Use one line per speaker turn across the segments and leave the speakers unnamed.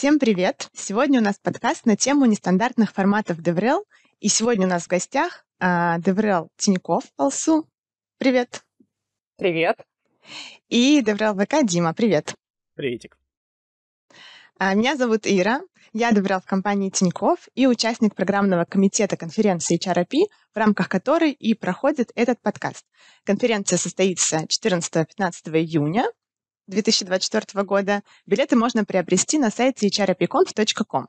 Всем привет! Сегодня у нас подкаст на тему нестандартных форматов DevRel. И сегодня у нас в гостях а, DevRel Тиньков Алсу. Привет! Привет! И DevRel ВК Дима. Привет! Приветик! А, меня зовут Ира, я добрал в компании Тиньков и участник программного комитета конференции HRP, в рамках которой и проходит этот подкаст. Конференция состоится 14-15 июня, 2024 года билеты можно приобрести на сайте hrapconf.com.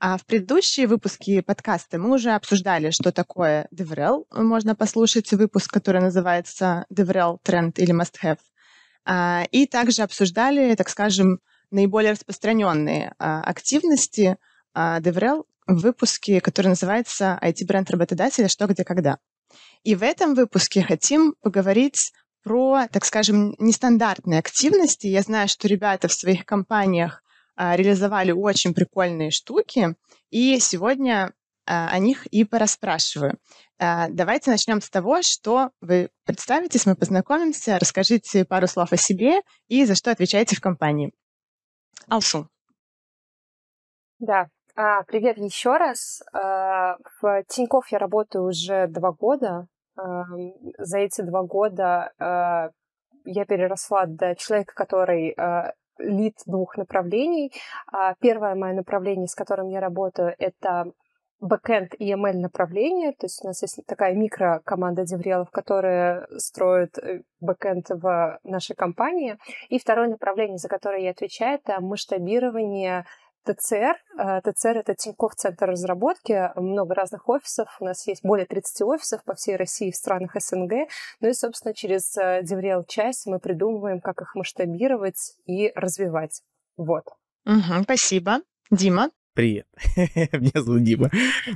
А в предыдущие выпуски подкаста мы уже обсуждали, что такое DevRel. Можно послушать выпуск, который называется DevRel Trend или Must Have. А, и также обсуждали, так скажем, наиболее распространенные а, активности а, DevRel в выпуске, который называется IT-бренд работодателя «Что, где, когда». И в этом выпуске хотим поговорить про, так скажем, нестандартные активности. Я знаю, что ребята в своих компаниях а, реализовали очень прикольные штуки, и сегодня а, о них и пораспрашиваю. А, давайте начнем с того, что вы представитесь, мы познакомимся, расскажите пару слов о себе и за что отвечаете в компании. Алсу.
Да, а, привет еще раз. А, в Тиньков я работаю уже два года за эти два года а, я переросла до человека, который а, лид двух направлений. А, первое мое направление, с которым я работаю, это бэкэнд и ML эм направление, то есть у нас есть такая микро команда деврелов, которая строит э, бэкэнд в нашей компании. И второе направление, за которое я отвечаю, это масштабирование ТЦР. Э, ТЦР — это Тинькофф Центр разработки, много разных офисов. У нас есть более 30 офисов по всей России в странах СНГ. Ну и, собственно, через э, DevRel часть мы придумываем, как их масштабировать и развивать. Вот. Угу, спасибо.
Дима?
Привет, меня зовут Дима.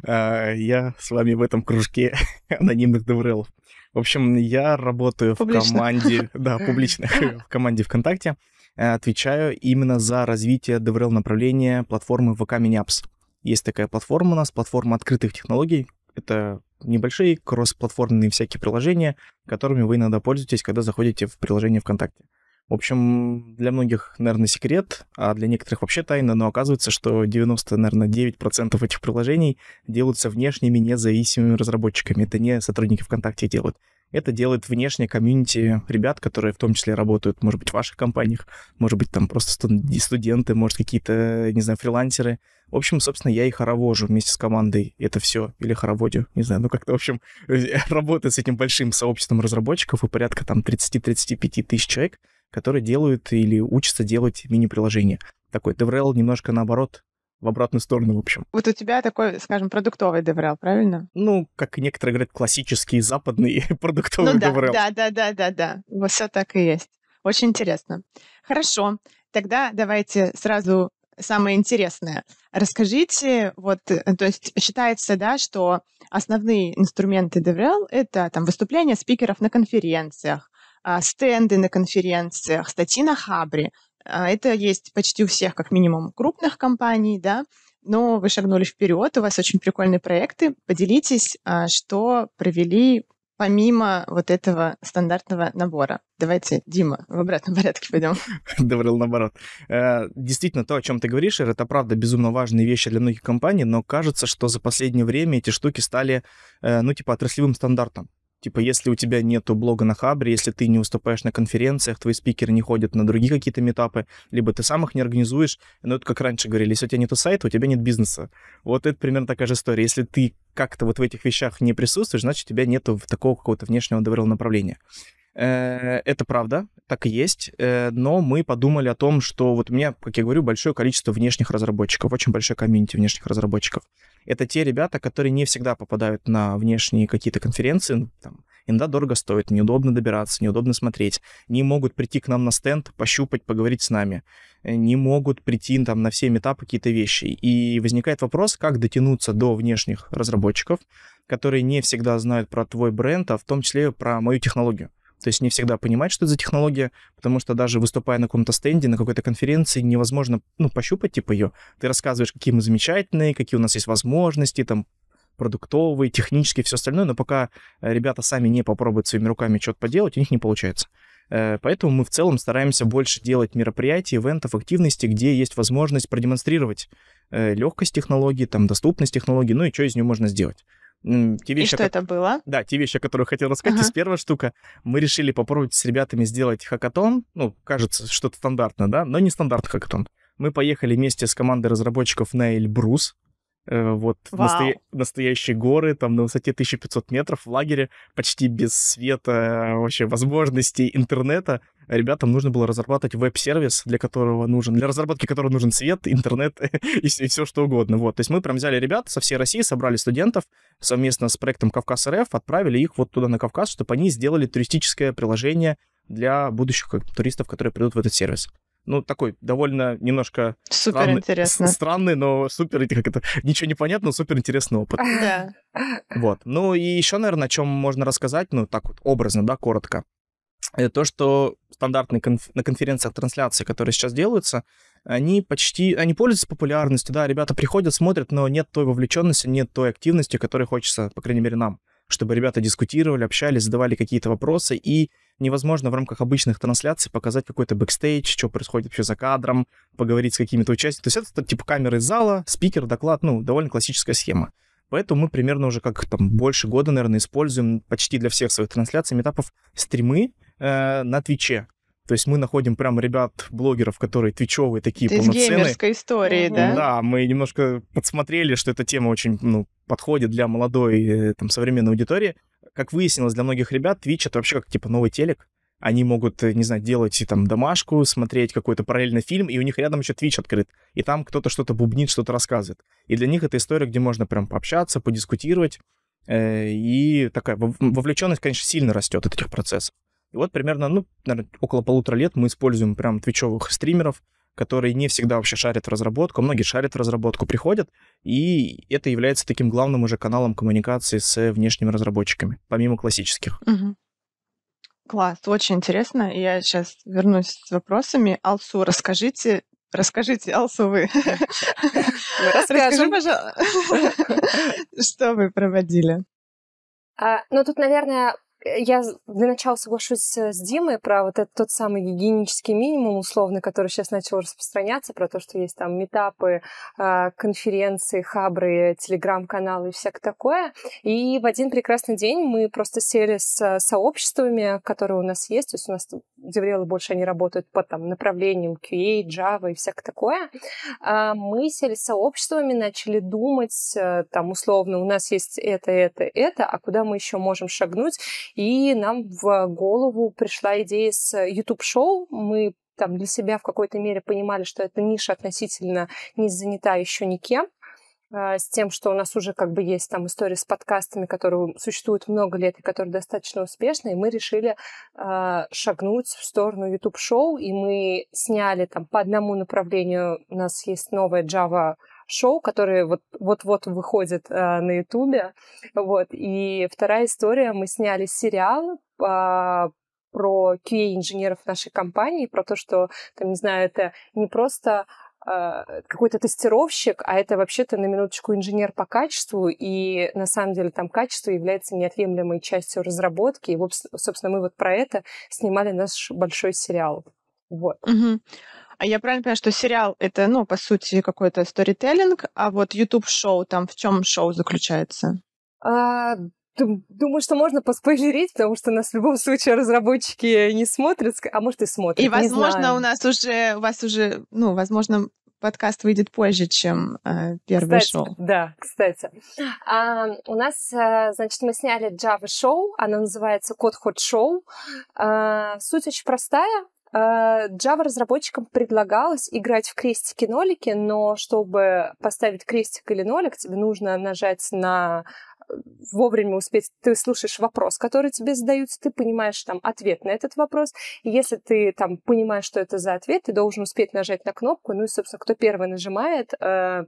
Э, я с вами в этом кружке анонимных деврелов. В общем, я работаю в команде, да, публичных в команде ВКонтакте. Э, отвечаю именно за развитие DevRel направления платформы VK Miniapps. Есть такая платформа у нас, платформа открытых технологий. Это небольшие кроссплатформенные всякие приложения, которыми вы иногда пользуетесь, когда заходите в приложение ВКонтакте. В общем, для многих, наверное, секрет, а для некоторых вообще тайна, но оказывается, что 90, наверное, 9% этих приложений делаются внешними независимыми разработчиками. Это не сотрудники ВКонтакте делают. Это делает внешнее комьюнити ребят, которые в том числе работают, может быть, в ваших компаниях, может быть, там просто студенты, может, какие-то, не знаю, фрилансеры. В общем, собственно, я и хоровожу вместе с командой это все, или хороводю, не знаю, ну как-то, в общем, работаю с этим большим сообществом разработчиков и порядка там 30-35 тысяч человек, которые делают или учатся делать мини-приложения. Такой DevRel немножко наоборот в обратную сторону, в общем.
Вот у тебя такой, скажем, продуктовый DevRel, правильно?
Ну, как некоторые говорят, классический западный продуктовый ну, да, DevRel. Да,
да, да, да, да. Вот все так и есть. Очень интересно. Хорошо. Тогда давайте сразу самое интересное. Расскажите, вот, э, то есть считается, да, что основные инструменты DevRel — это там выступления спикеров на конференциях, а, стенды на конференциях, статьи на Хабре. А, это есть почти у всех, как минимум, крупных компаний, да, но вы шагнули вперед, у вас очень прикольные проекты. Поделитесь, а, что провели помимо вот этого стандартного набора. Давайте, Дима, в обратном порядке пойдем.
Говорил наоборот. Э, действительно, то, о чем ты говоришь, это правда безумно важные вещи для многих компаний, но кажется, что за последнее время эти штуки стали, э, ну, типа, отраслевым стандартом. Типа, если у тебя нету блога на Хабре, если ты не выступаешь на конференциях, твои спикеры не ходят на другие какие-то метапы, либо ты сам их не организуешь, ну это как раньше говорили, если у тебя нет сайта, у тебя нет бизнеса. Вот это примерно такая же история. Если ты как-то вот в этих вещах не присутствуешь, значит, у тебя нету такого какого-то внешнего направления. Э, это правда, так и есть, э, но мы подумали о том, что вот у меня, как я говорю, большое количество внешних разработчиков, очень большое комьюнити внешних разработчиков. Это те ребята, которые не всегда попадают на внешние какие-то конференции, ну, там, иногда дорого стоит, неудобно добираться, неудобно смотреть, не могут прийти к нам на стенд, пощупать, поговорить с нами, э, не могут прийти там на все этапы какие-то вещи. И возникает вопрос, как дотянуться до внешних разработчиков, которые не всегда знают про твой бренд, а в том числе про мою технологию то есть не всегда понимать, что это за технология, потому что даже выступая на каком-то стенде, на какой-то конференции, невозможно, ну, пощупать, типа, ее. Ты рассказываешь, какие мы замечательные, какие у нас есть возможности, там, продуктовые, технические, все остальное, но пока ребята сами не попробуют своими руками что-то поделать, у них не получается. Э, поэтому мы в целом стараемся больше делать мероприятий, ивентов, активности, где есть возможность продемонстрировать э, легкость технологии, там, доступность технологии, ну и что из нее можно сделать те вещи, и что о... это было? Да, те вещи, о которых хотел рассказать. Uh-huh. И первая штука, мы решили попробовать с ребятами сделать хакатон. Ну, кажется, что-то стандартное, да, но не стандартный хакатон. Мы поехали вместе с командой разработчиков на Эльбрус. Э, вот насто... настоящие горы, там на высоте 1500 метров в лагере, почти без света, вообще возможностей интернета. Ребятам нужно было разрабатывать веб-сервис, для которого нужен, для разработки которого нужен свет, интернет и, и все что угодно. Вот, то есть мы прям взяли ребят со всей России, собрали студентов совместно с проектом Кавказ РФ, отправили их вот туда на Кавказ, чтобы они сделали туристическое приложение для будущих туристов, которые придут в этот сервис ну, такой довольно немножко... Супер интересно. Странный, но супер, как это, ничего не понятно, но супер интересный опыт. Да. Вот. Ну, и еще, наверное, о чем можно рассказать, ну, так вот образно, да, коротко. Это то, что стандартные конф... на конференциях трансляции, которые сейчас делаются, они почти, они пользуются популярностью, да, ребята приходят, смотрят, но нет той вовлеченности, нет той активности, которой хочется, по крайней мере, нам, чтобы ребята дискутировали, общались, задавали какие-то вопросы и невозможно в рамках обычных трансляций показать какой-то бэкстейдж, что происходит вообще за кадром, поговорить с какими-то участниками. То есть это типа камеры из зала, спикер, доклад, ну, довольно классическая схема. Поэтому мы примерно уже как там больше года, наверное, используем почти для всех своих трансляций, метапов стримы э, на Твиче. То есть мы находим прям ребят, блогеров, которые твичевые такие Ты полноценные. Из геймерской истории, да? Да, мы немножко подсмотрели, что эта тема очень ну, подходит для молодой э, там, современной аудитории как выяснилось для многих ребят, Twitch — это вообще как, типа, новый телек. Они могут, э, не знаю, делать там домашку, смотреть какой-то параллельный фильм, и у них рядом еще Twitch открыт. И там кто-то что-то бубнит, что-то рассказывает. И для них это история, где можно прям пообщаться, подискутировать. Э, и такая вовлеченность, конечно, сильно растет от этих процессов. И вот примерно, ну, наверное, около полутора лет мы используем прям твичевых стримеров, которые не всегда вообще шарят в разработку, многие шарят в разработку, приходят, и это является таким главным уже каналом коммуникации с внешними разработчиками, помимо классических.
Угу. Класс, очень интересно. Я сейчас вернусь с вопросами. Алсу, расскажите, расскажите, Алсу, вы.
Расскажи, пожалуйста,
что вы проводили.
А, ну, тут, наверное, Э, я для начала соглашусь с Димой про вот этот тот самый гигиенический минимум условный, который сейчас начал распространяться, про то, что есть там метапы, а, конференции, хабры, телеграм-каналы и всякое такое. И в один прекрасный день мы просто сели с сообществами, которые у нас есть, то есть у нас деврелы больше они работают по там направлениям QA, Java и всякое такое. А, мы сели с сообществами, начали думать, э, там условно, у нас есть это, это, это, а куда мы еще можем шагнуть, и нам в голову пришла идея с э, YouTube-шоу. Мы там для себя в какой-то мере понимали, что эта ниша относительно не занята еще никем э, с тем, что у нас уже как бы есть там история с подкастами, которые существуют много лет и которые достаточно успешны, и мы решили э, шагнуть в сторону YouTube-шоу, и мы сняли там по одному направлению, у нас есть новая Java шоу, которые вот-вот выходят а, э, на Ютубе. Вот. И вторая история, мы сняли сериал а, про QA-инженеров нашей компании, про то, что, там, не знаю, это не просто а, какой-то тестировщик, а это вообще-то на минуточку инженер по качеству, и на самом деле там качество является неотъемлемой частью разработки, и, собственно, мы вот про это снимали наш большой сериал. Вот.
Угу. А Я правильно понимаю, что сериал это, ну, по сути, какой-то сторителлинг, а вот YouTube шоу там в чем шоу заключается?
А, Думаю, что можно поспойлерить, потому что нас в любом случае разработчики не смотрят, а может и смотрят. И, возможно, у
нас уже, у вас уже, ну, возможно, подкаст выйдет позже, чем э, первое кстати, шоу.
Да, кстати. А, у нас, э, значит, мы сняли Java шоу, оно называется Code Ход Show. А, суть очень простая. А, Java-разработчикам предлагалось играть в крестики-нолики, но чтобы поставить крестик или нолик, тебе нужно нажать на э, вовремя успеть, ты слушаешь вопрос, который тебе задаются, ты понимаешь там ответ на этот вопрос. если ты там понимаешь, что это за ответ, ты должен успеть нажать на кнопку. Ну и, собственно, кто первый нажимает, э,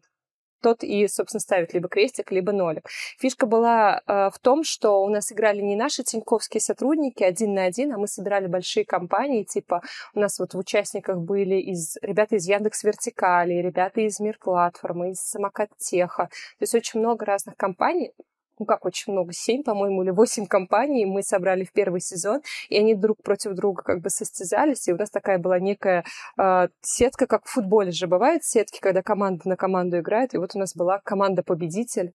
тот и, собственно, ставит либо крестик, либо нолик. Фишка была э, в том, что у нас играли не наши тиньковские сотрудники один на один, а мы собирали большие компании, типа у нас вот в участниках были из ребята из Яндекс Вертикали, ребята из Мир Платформы, из Самокат Теха. То есть очень много разных компаний, ну как очень много, семь, по-моему, или восемь компаний мы собрали в первый сезон, и они друг против друга как бы состязались, и у нас такая была некая э, сетка, как в футболе же бывает сетки, когда команда на команду играет, и вот у нас была команда-победитель,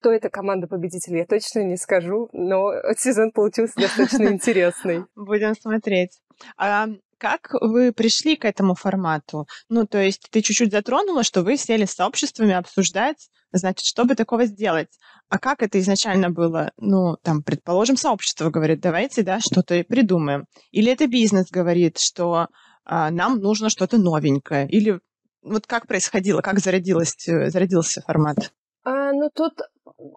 кто эта команда победитель, я точно не скажу, но сезон получился достаточно интересный.
Будем смотреть. А, как вы пришли к этому формату? Ну, то есть ты чуть-чуть затронула, что вы сели с сообществами обсуждать, значит, чтобы такого сделать. А как это изначально было? Ну, там, предположим, сообщество говорит, давайте, да, что-то придумаем. Или это бизнес говорит, что а, нам нужно что-то новенькое. Или вот как происходило, как зародилось, э, зародился формат?
А, ну, тут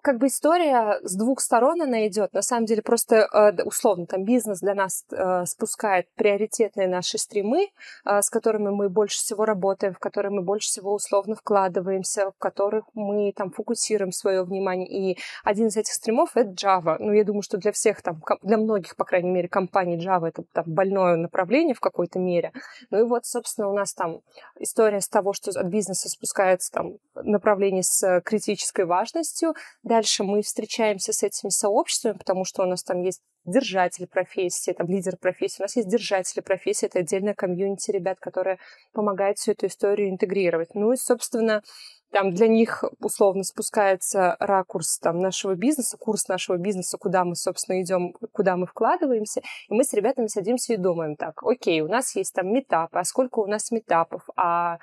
как бы история с двух сторон она идет. На самом деле просто э, условно там бизнес для нас э, спускает приоритетные наши стримы, э, с которыми мы больше всего работаем, в которые мы больше всего условно вкладываемся, в которых мы там фокусируем свое внимание. И один из этих стримов это Java. Ну, я думаю, что для всех там, для многих, по крайней мере, компаний Java это там больное направление в какой-то мере. Ну и вот, собственно, у нас там история с того, что от бизнеса спускается там направление с критической важностью, Дальше мы встречаемся с этими сообществами, потому что у нас там есть держатель профессии, там лидер профессии. У нас есть держатели профессии, это отдельная комьюнити ребят, которые помогают всю эту историю интегрировать. Ну и, собственно, там для них условно спускается ракурс там, нашего бизнеса, курс нашего бизнеса, куда мы, собственно, идем, куда мы вкладываемся. И мы с ребятами садимся и думаем так, окей, у нас есть там метапы, а сколько у нас метапов, а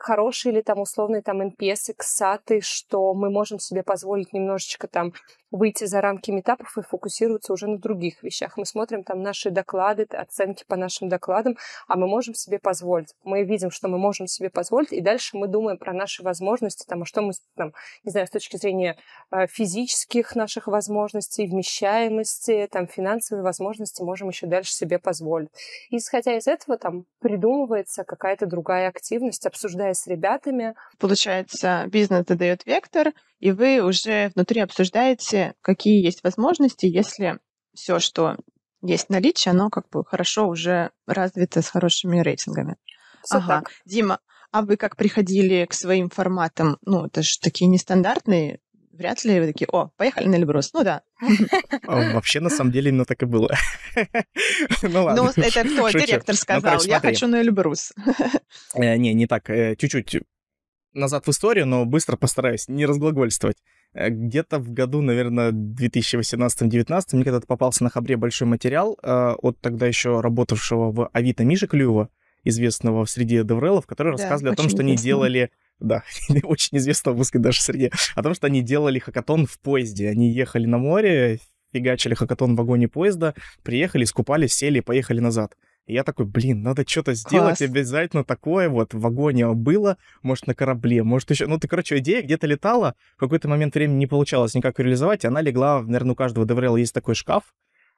хорошие или там условные там NPS, XAT, что мы можем себе позволить немножечко там выйти за рамки метапов и фокусироваться уже на других вещах. Мы смотрим там наши доклады, оценки по нашим докладам, а мы можем себе позволить. Мы видим, что мы можем себе позволить, и дальше мы думаем про наши возможности, там, а что мы, там, не знаю, с точки зрения э, физических наших возможностей, вмещаемости, там, финансовые возможности можем еще дальше себе позволить. И, исходя из этого, там, придумывается какая-то другая активность, обсуждая с ребятами.
Получается, бизнес дает вектор, и вы уже внутри обсуждаете, какие есть возможности, если все, что есть наличие, оно как бы хорошо уже развито с хорошими рейтингами. Все ага. так. Дима, а вы как приходили к своим форматам? Ну, это же такие нестандартные вряд ли вы такие, о, поехали на Эльбрус, ну да.
А, вообще, на самом деле, именно так и было. Ну, ну ладно. Ну, это кто, директор ну, сказал, я хочу на Эльбрус. Э, не, не так, э, чуть-чуть назад в историю, но быстро постараюсь не разглагольствовать. Э, где-то в году, наверное, 2018-2019 мне когда-то попался на хабре большой материал э, от тогда еще работавшего в Авито Миши Клюева, известного в среде деврелов, который да, рассказывали о том, что они делали... Да, очень известного в узкой даже среде. О том, что они делали хакатон в поезде. Они ехали на море, фигачили хакатон в вагоне поезда, приехали, скупались, сели поехали назад. И я такой, блин, надо что-то сделать Класс. обязательно такое. Вот в вагоне было, может, на корабле, может, еще. Ну, ты, короче, идея где-то летала, в какой-то момент времени не получалось никак реализовать. Она легла, наверное, у каждого ДВРЛ есть такой шкаф,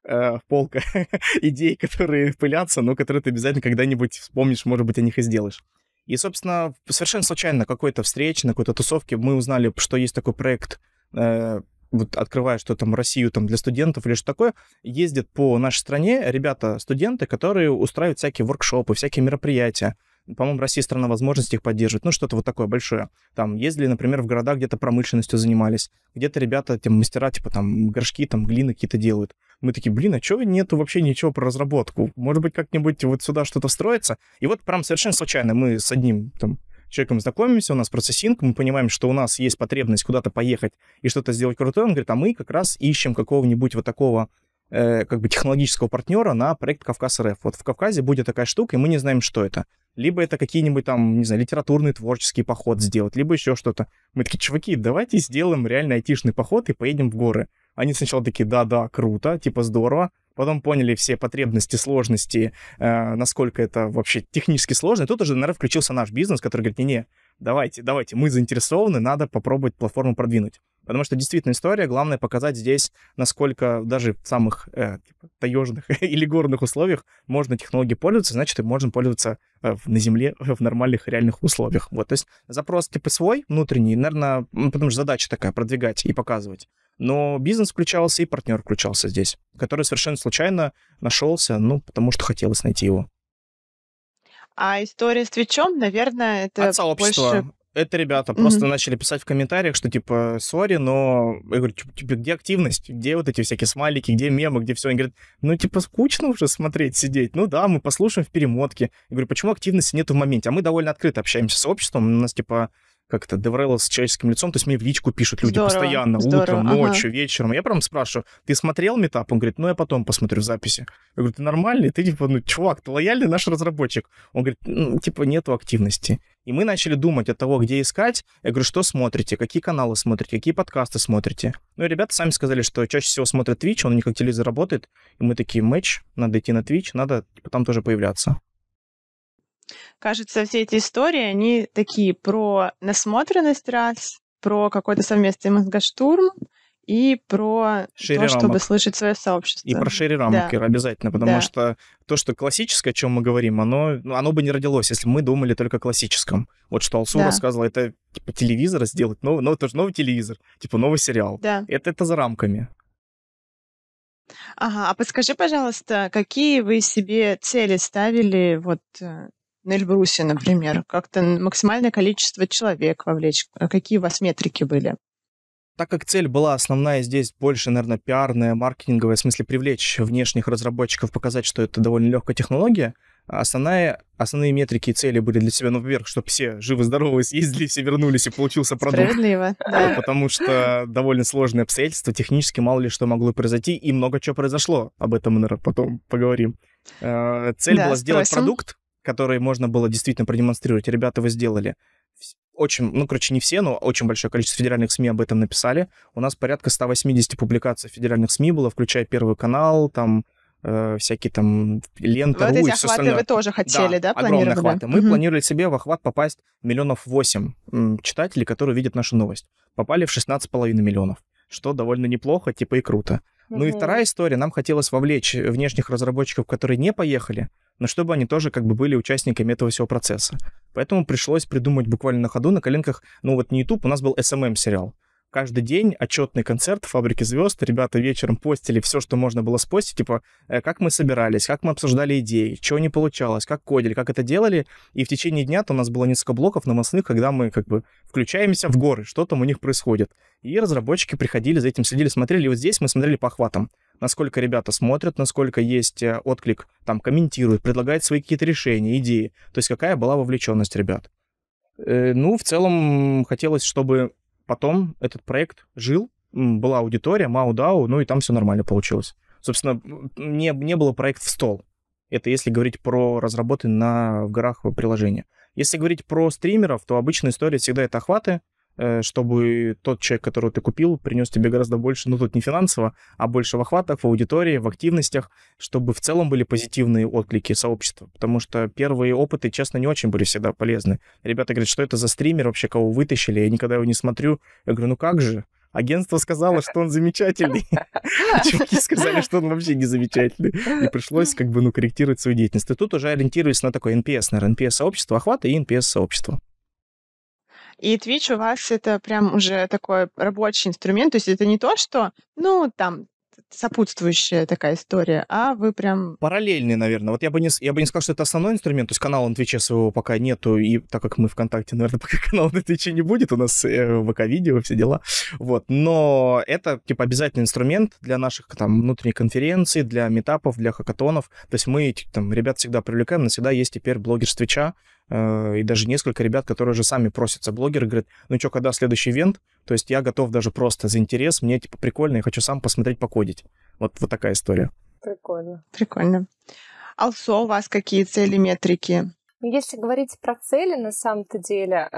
э, полка идей, которые пылятся, но которые ты обязательно когда-нибудь вспомнишь, может быть, о них и сделаешь. И, собственно, совершенно случайно на какой-то встрече, на какой-то тусовке мы узнали, что есть такой проект э, вот открывая, что там Россию там для студентов или что такое, ездят по нашей стране ребята, студенты, которые устраивают всякие воркшопы, всякие мероприятия. По-моему, Россия страна возможностей их поддерживает. Ну, что-то вот такое большое. Там ездили, например, в города, где-то промышленностью занимались. Где-то ребята, тем мастера, типа, там, горшки, там, глины какие-то делают. Мы такие, блин, а чего нету вообще ничего про разработку? Может быть, как-нибудь вот сюда что-то строится? И вот прям совершенно случайно мы с одним, там, человеком знакомимся, у нас процессинг, мы понимаем, что у нас есть потребность куда-то поехать и что-то сделать крутое, он говорит, а мы как раз ищем какого-нибудь вот такого э, как бы технологического партнера на проект Кавказ РФ. Вот в Кавказе будет такая штука, и мы не знаем, что это. Либо это какие-нибудь там, не знаю, литературный творческий поход сделать, либо еще что-то. Мы такие, чуваки, давайте сделаем реально айтишный поход и поедем в горы. Они сначала такие, да-да, круто, типа здорово потом поняли все потребности, сложности, э, насколько это вообще технически сложно. И тут уже, наверное, включился наш бизнес, который говорит, не-не, давайте, давайте, мы заинтересованы, надо попробовать платформу продвинуть. Потому что действительно история, главное показать здесь, насколько даже в самых э, типа, таежных или горных условиях можно технологии пользоваться, значит, и можно пользоваться э, на земле в нормальных реальных условиях. Вот, то есть запрос типа свой, внутренний, наверное, потому что задача такая, продвигать и показывать но бизнес включался и партнер включался здесь, который совершенно случайно нашелся, ну, потому что хотелось найти его.
А история с Твичом, наверное, это От сообщества. больше...
Это ребята mm-hmm. просто начали писать в комментариях, что типа, сори, но... Я говорю, типа, где активность? Где вот эти всякие смайлики? Где мемы? Где все? Они говорят, ну, типа, скучно уже смотреть, сидеть. Ну да, мы послушаем в перемотке. Я говорю, почему активности нет в моменте? А мы довольно открыто общаемся с обществом. У нас, типа, как то Деврелла с человеческим лицом, то есть мне в личку пишут люди здорово, постоянно, здорово, утром, ага. ночью, вечером. Я прям спрашиваю, ты смотрел метап? Он говорит, ну я потом посмотрю в записи. Я говорю, ты нормальный? Ты типа, ну чувак, ты лояльный наш разработчик. Он говорит, ну типа нету активности. И мы начали думать от того, где искать. Я говорю, что смотрите, какие каналы смотрите, какие подкасты смотрите. Ну и ребята сами сказали, что чаще всего смотрят Twitch, он не как телевизор работает. И мы такие, матч, надо идти на Twitch, надо типа, там тоже появляться.
Кажется, все эти истории, они такие про насмотренность раз, про какой-то совместный мозгоштурм, и про
шире то, рамок. чтобы
слышать свое сообщество. И про
шире рамок да. обязательно, потому да. что то, что классическое, о чем мы говорим, оно, ну, оно бы не родилось, если мы думали только о классическом. Вот что Алсу да. рассказывала, это типа телевизор сделать, новый, новый, тоже новый телевизор, типа новый сериал. Да. Это, это за рамками.
Ага, а подскажи, пожалуйста, какие вы себе цели ставили вот э, на Эльбрусе, например? Как-то максимальное количество человек вовлечь? Э, какие у вас метрики были?
Так как цель была основная здесь больше, наверное, пиарная, маркетинговая, в смысле привлечь внешних разработчиков, показать, что это довольно легкая технология, основная, основные метрики и цели были для себя, ну, вверх, чтобы все живы-здоровы съездили, все вернулись и получился продукт. Справедливо, да. Потому что довольно сложные обстоятельства, технически мало ли что могло произойти, и много чего произошло. Об этом мы, наверное, потом поговорим. Э, цель да, была сделать спросим. продукт, которые можно было действительно продемонстрировать. Ребята, вы сделали. Очень, ну, короче, не все, но очень большое количество федеральных СМИ об этом написали. У нас порядка 180 публикаций федеральных СМИ было, включая Первый канал, там, э, всякие там лента, Вот РУ, эти охваты остальное. вы тоже хотели, да, да огромные охваты. Да? Мы угу. планировали себе в охват попасть миллионов восемь читателей, которые видят нашу новость. Попали в 16,5 миллионов, что довольно неплохо, типа и круто. Угу. Ну и вторая история, нам хотелось вовлечь внешних разработчиков, которые не поехали, но чтобы они тоже как бы были участниками этого всего процесса. Поэтому пришлось придумать буквально на ходу, на коленках, ну вот не YouTube, у нас был SMM-сериал. Каждый день отчетный концерт фабрики звезд. Ребята вечером постили все, что можно было спостить. Типа, э, как мы собирались, как мы обсуждали идеи, что не получалось, как кодили, как это делали. И в течение дня-то у нас было несколько блоков новостных, когда мы как бы включаемся в горы, что там у них происходит. И разработчики приходили за этим, следили, смотрели. И вот здесь мы смотрели по охватам насколько ребята смотрят, насколько есть э, отклик, там, комментируют, предлагают свои какие-то решения, идеи. То есть какая была вовлеченность ребят. Э, ну, в целом, хотелось, чтобы потом этот проект жил, была аудитория, мау-дау, ну и там все нормально получилось. Собственно, не, не было проект в стол. Это если говорить про разработки на, в горах э, приложения. Если говорить про стримеров, то обычная история всегда это охваты, Э, чтобы тот человек, которого ты купил, принес тебе гораздо больше, ну тут не финансово, а больше в охватах, в аудитории, в активностях, чтобы в целом были позитивные отклики сообщества. Потому что первые опыты, честно, не очень были всегда полезны. Ребята говорят, что это за стример вообще, кого вытащили, я никогда его не смотрю. Я говорю, ну как же, Агентство сказало, что он замечательный. Чуваки сказали, что он вообще не замечательный. И пришлось как бы, ну, корректировать свою деятельность. И тут уже ориентируясь на такое NPS, наверное, NPS-сообщество охвата и NPS-сообщество.
И Twitch у вас это прям уже такой рабочий инструмент, то есть это не то, что, ну, там, сопутствующая такая история, а вы прям...
Параллельные, наверное. Вот я бы не, я бы не сказал, что это основной инструмент, то есть канала на Твиче своего пока нету, и так как мы ВКонтакте, наверное, пока канала на Твиче не будет, у нас э, ВК-видео, все дела. Вот. Но это, типа, обязательный инструмент для наших, там, внутренних конференций, для метапов, для хакатонов. То есть мы, там, ребят всегда привлекаем, но всегда есть теперь блогер с Твича, э, и даже несколько ребят, которые уже сами просятся. Блогеры говорят, ну что, когда следующий ивент? То есть я готов даже просто за интерес, мне типа прикольно, я хочу сам посмотреть, покодить. Вот, вот такая история.
Прикольно.
Прикольно.
Алсо, у вас какие цели, метрики?
Ну, если говорить про цели, на самом-то деле, э,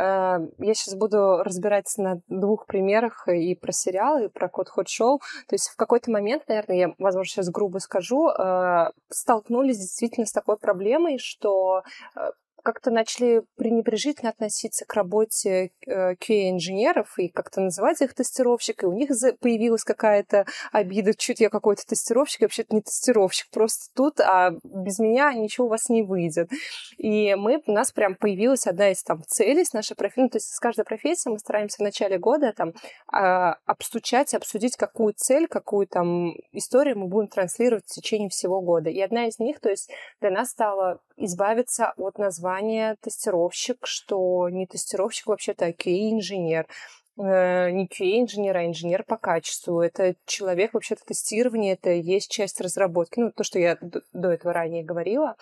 я сейчас буду разбираться на двух примерах и про сериалы, и про код ход шоу. То есть в какой-то момент, наверное, я, возможно, сейчас грубо скажу, э, столкнулись действительно с такой проблемой, что э, как-то начали пренебрежительно относиться к работе э, QA-инженеров и как-то называть их тестировщик, и у них появилась какая-то обида, чуть я какой-то тестировщик, я вообще-то не тестировщик, просто тут, а без меня ничего у вас не выйдет. И мы, у нас прям появилась одна из там целей с нашей профиль, ну, то есть с каждой профессией мы стараемся в начале года там а, обстучать, обсудить, какую цель, какую там историю мы будем транслировать в течение всего года. И одна из них, то есть для нас стала избавиться от названия тестировщик, что не тестировщик вообще-то, а QA-инженер э, не QA-инженер, а инженер по качеству. Это человек, вообще-то, тестирование, это есть часть разработки. Ну, то, что я до этого ранее говорила.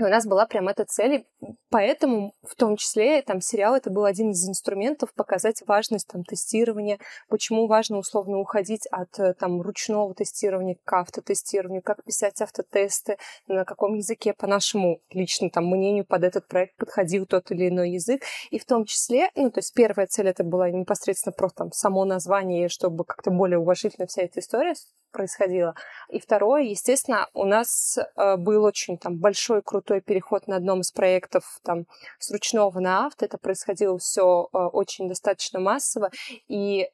И у нас была прям эта цель, и поэтому в том числе там сериал это был один из инструментов показать важность там тестирования, почему важно условно уходить от э, там ручного тестирования к автотестированию, как писать автотесты, на каком языке по нашему лично там мнению под этот проект подходил тот или иной язык, и в том числе, ну то есть первая цель это была непосредственно просто там само название, чтобы как-то более уважительно вся эта история происходило. И второе, естественно, у нас э, был очень там большой крутой переход на одном из проектов там с ручного на авто. Это происходило все э, очень достаточно массово. И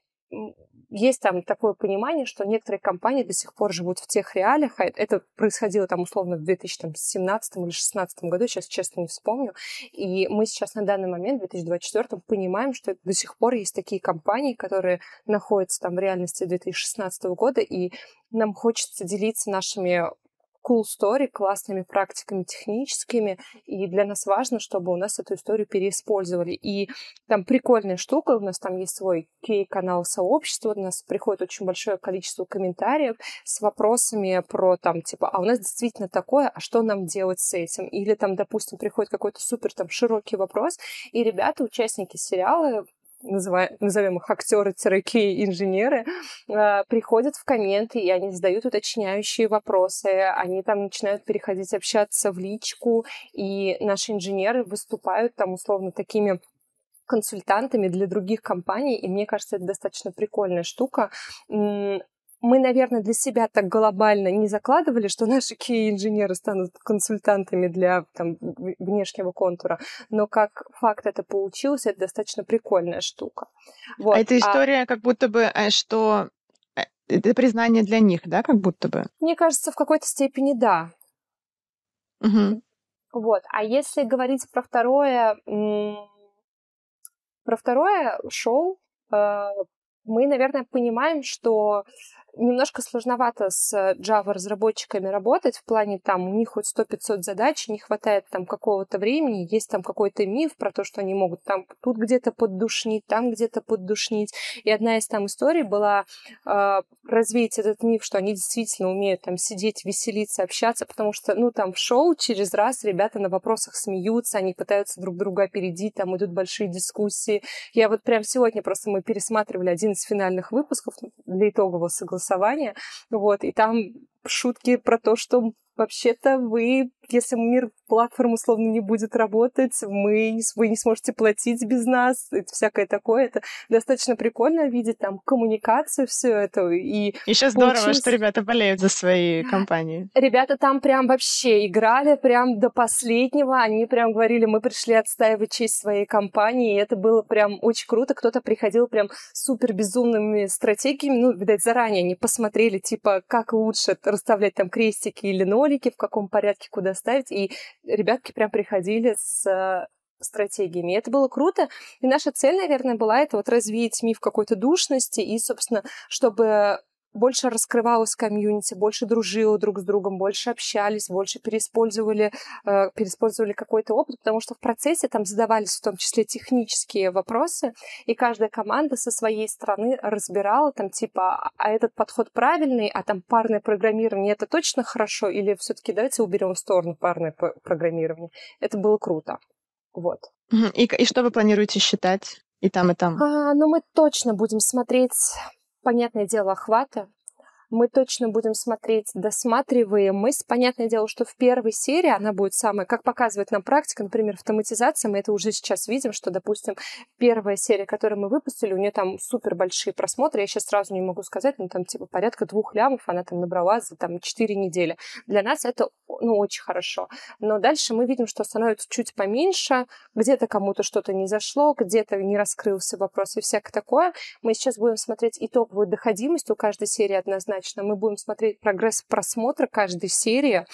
есть там такое понимание, что некоторые компании до сих пор живут в тех реалиях, а это происходило там условно в 2017 или 2016 году, сейчас честно не вспомню, и мы сейчас на данный момент, в 2024, понимаем, что до сих пор есть такие компании, которые находятся там в реальности 2016 года, и нам хочется делиться нашими cool story, классными практиками техническими, и для нас важно, чтобы у нас эту историю переиспользовали. И там прикольная штука, у нас там есть свой кей-канал сообщества, у нас приходит очень большое количество комментариев с вопросами про там, типа, а у нас действительно такое, а что нам делать с этим? Или там, допустим, приходит какой-то супер там широкий вопрос, и ребята, участники сериала, назовем их актеры, цараки, инженеры, а, приходят в комменты, и они задают уточняющие вопросы, они там начинают переходить общаться в личку, и наши инженеры выступают там условно такими консультантами для других компаний, и мне кажется, это достаточно прикольная штука мы, наверное, для себя так глобально не закладывали, что наши QA-инженеры станут консультантами для там, внешнего контура. Но как факт это получилось, это достаточно прикольная штука. А вот. А эта история
а... как будто бы, э, что
э, это признание
для них, да, как будто бы?
Мне кажется, в какой-то степени да. Угу. Вот. А если говорить про второе, про второе шоу, э, мы, наверное, понимаем, что немножко сложновато с э, Java-разработчиками работать, в плане там у них хоть 100-500 задач, не хватает там какого-то времени, есть там какой-то миф про то, что они могут там тут где-то поддушнить, там где-то поддушнить. И одна из там историй была э, развеять этот миф, что они действительно умеют там сидеть, веселиться, общаться, потому что, ну, там в шоу через раз ребята на вопросах смеются, они пытаются друг друга опередить, там идут большие дискуссии. Я вот прям сегодня просто мы пересматривали один из финальных выпусков для итогового согласования, голосование, вот, и там шутки про то, что вообще-то вы, если мир платформ условно не будет работать, мы, вы не сможете платить без нас, это всякое такое. Это достаточно прикольно видеть там коммуникацию, все это. И Еще здорово, что
ребята болеют за свои компании.
Ребята там прям вообще играли прям до последнего. Они прям говорили, мы пришли отстаивать честь своей компании, и это было прям очень круто. Кто-то приходил прям супер безумными стратегиями, ну, видать, заранее они посмотрели, типа, как лучше расставлять там крестики или ноль, ролики, в каком порядке куда ставить. И ребятки прям приходили с э, стратегиями. И это было круто. И наша цель, наверное, была это вот развеять миф какой-то душности и, собственно, чтобы больше раскрывалось комьюнити, больше дружило друг с другом, больше общались, больше переиспользовали, э, переиспользовали какой-то опыт, потому что в процессе там задавались в том числе технические вопросы, и каждая команда со своей стороны разбирала там типа, а этот подход правильный, а там парное программирование это точно хорошо, или все-таки давайте уберем в сторону парное программирование. Это было круто. Вот. И, и что вы планируете считать и там, и там? А, ну, мы точно будем смотреть понятное дело, охвата, мы точно будем смотреть, досматриваем мы. Понятное дело, что в первой серии она будет самая, как показывает нам практика, например, автоматизация, мы это уже сейчас видим, что, допустим, первая серия, которую мы выпустили, у нее там супер большие просмотры, я сейчас сразу не могу сказать, но там типа порядка двух лямов она там набрала за там четыре недели. Для нас это, ну, очень хорошо. Но дальше мы видим, что становится чуть поменьше, где-то кому-то что-то не зашло, где-то не раскрылся вопрос и всякое такое. Мы сейчас будем смотреть итоговую доходимость у каждой серии однозначно однозначно. Мы будем смотреть прогресс просмотра каждой серии.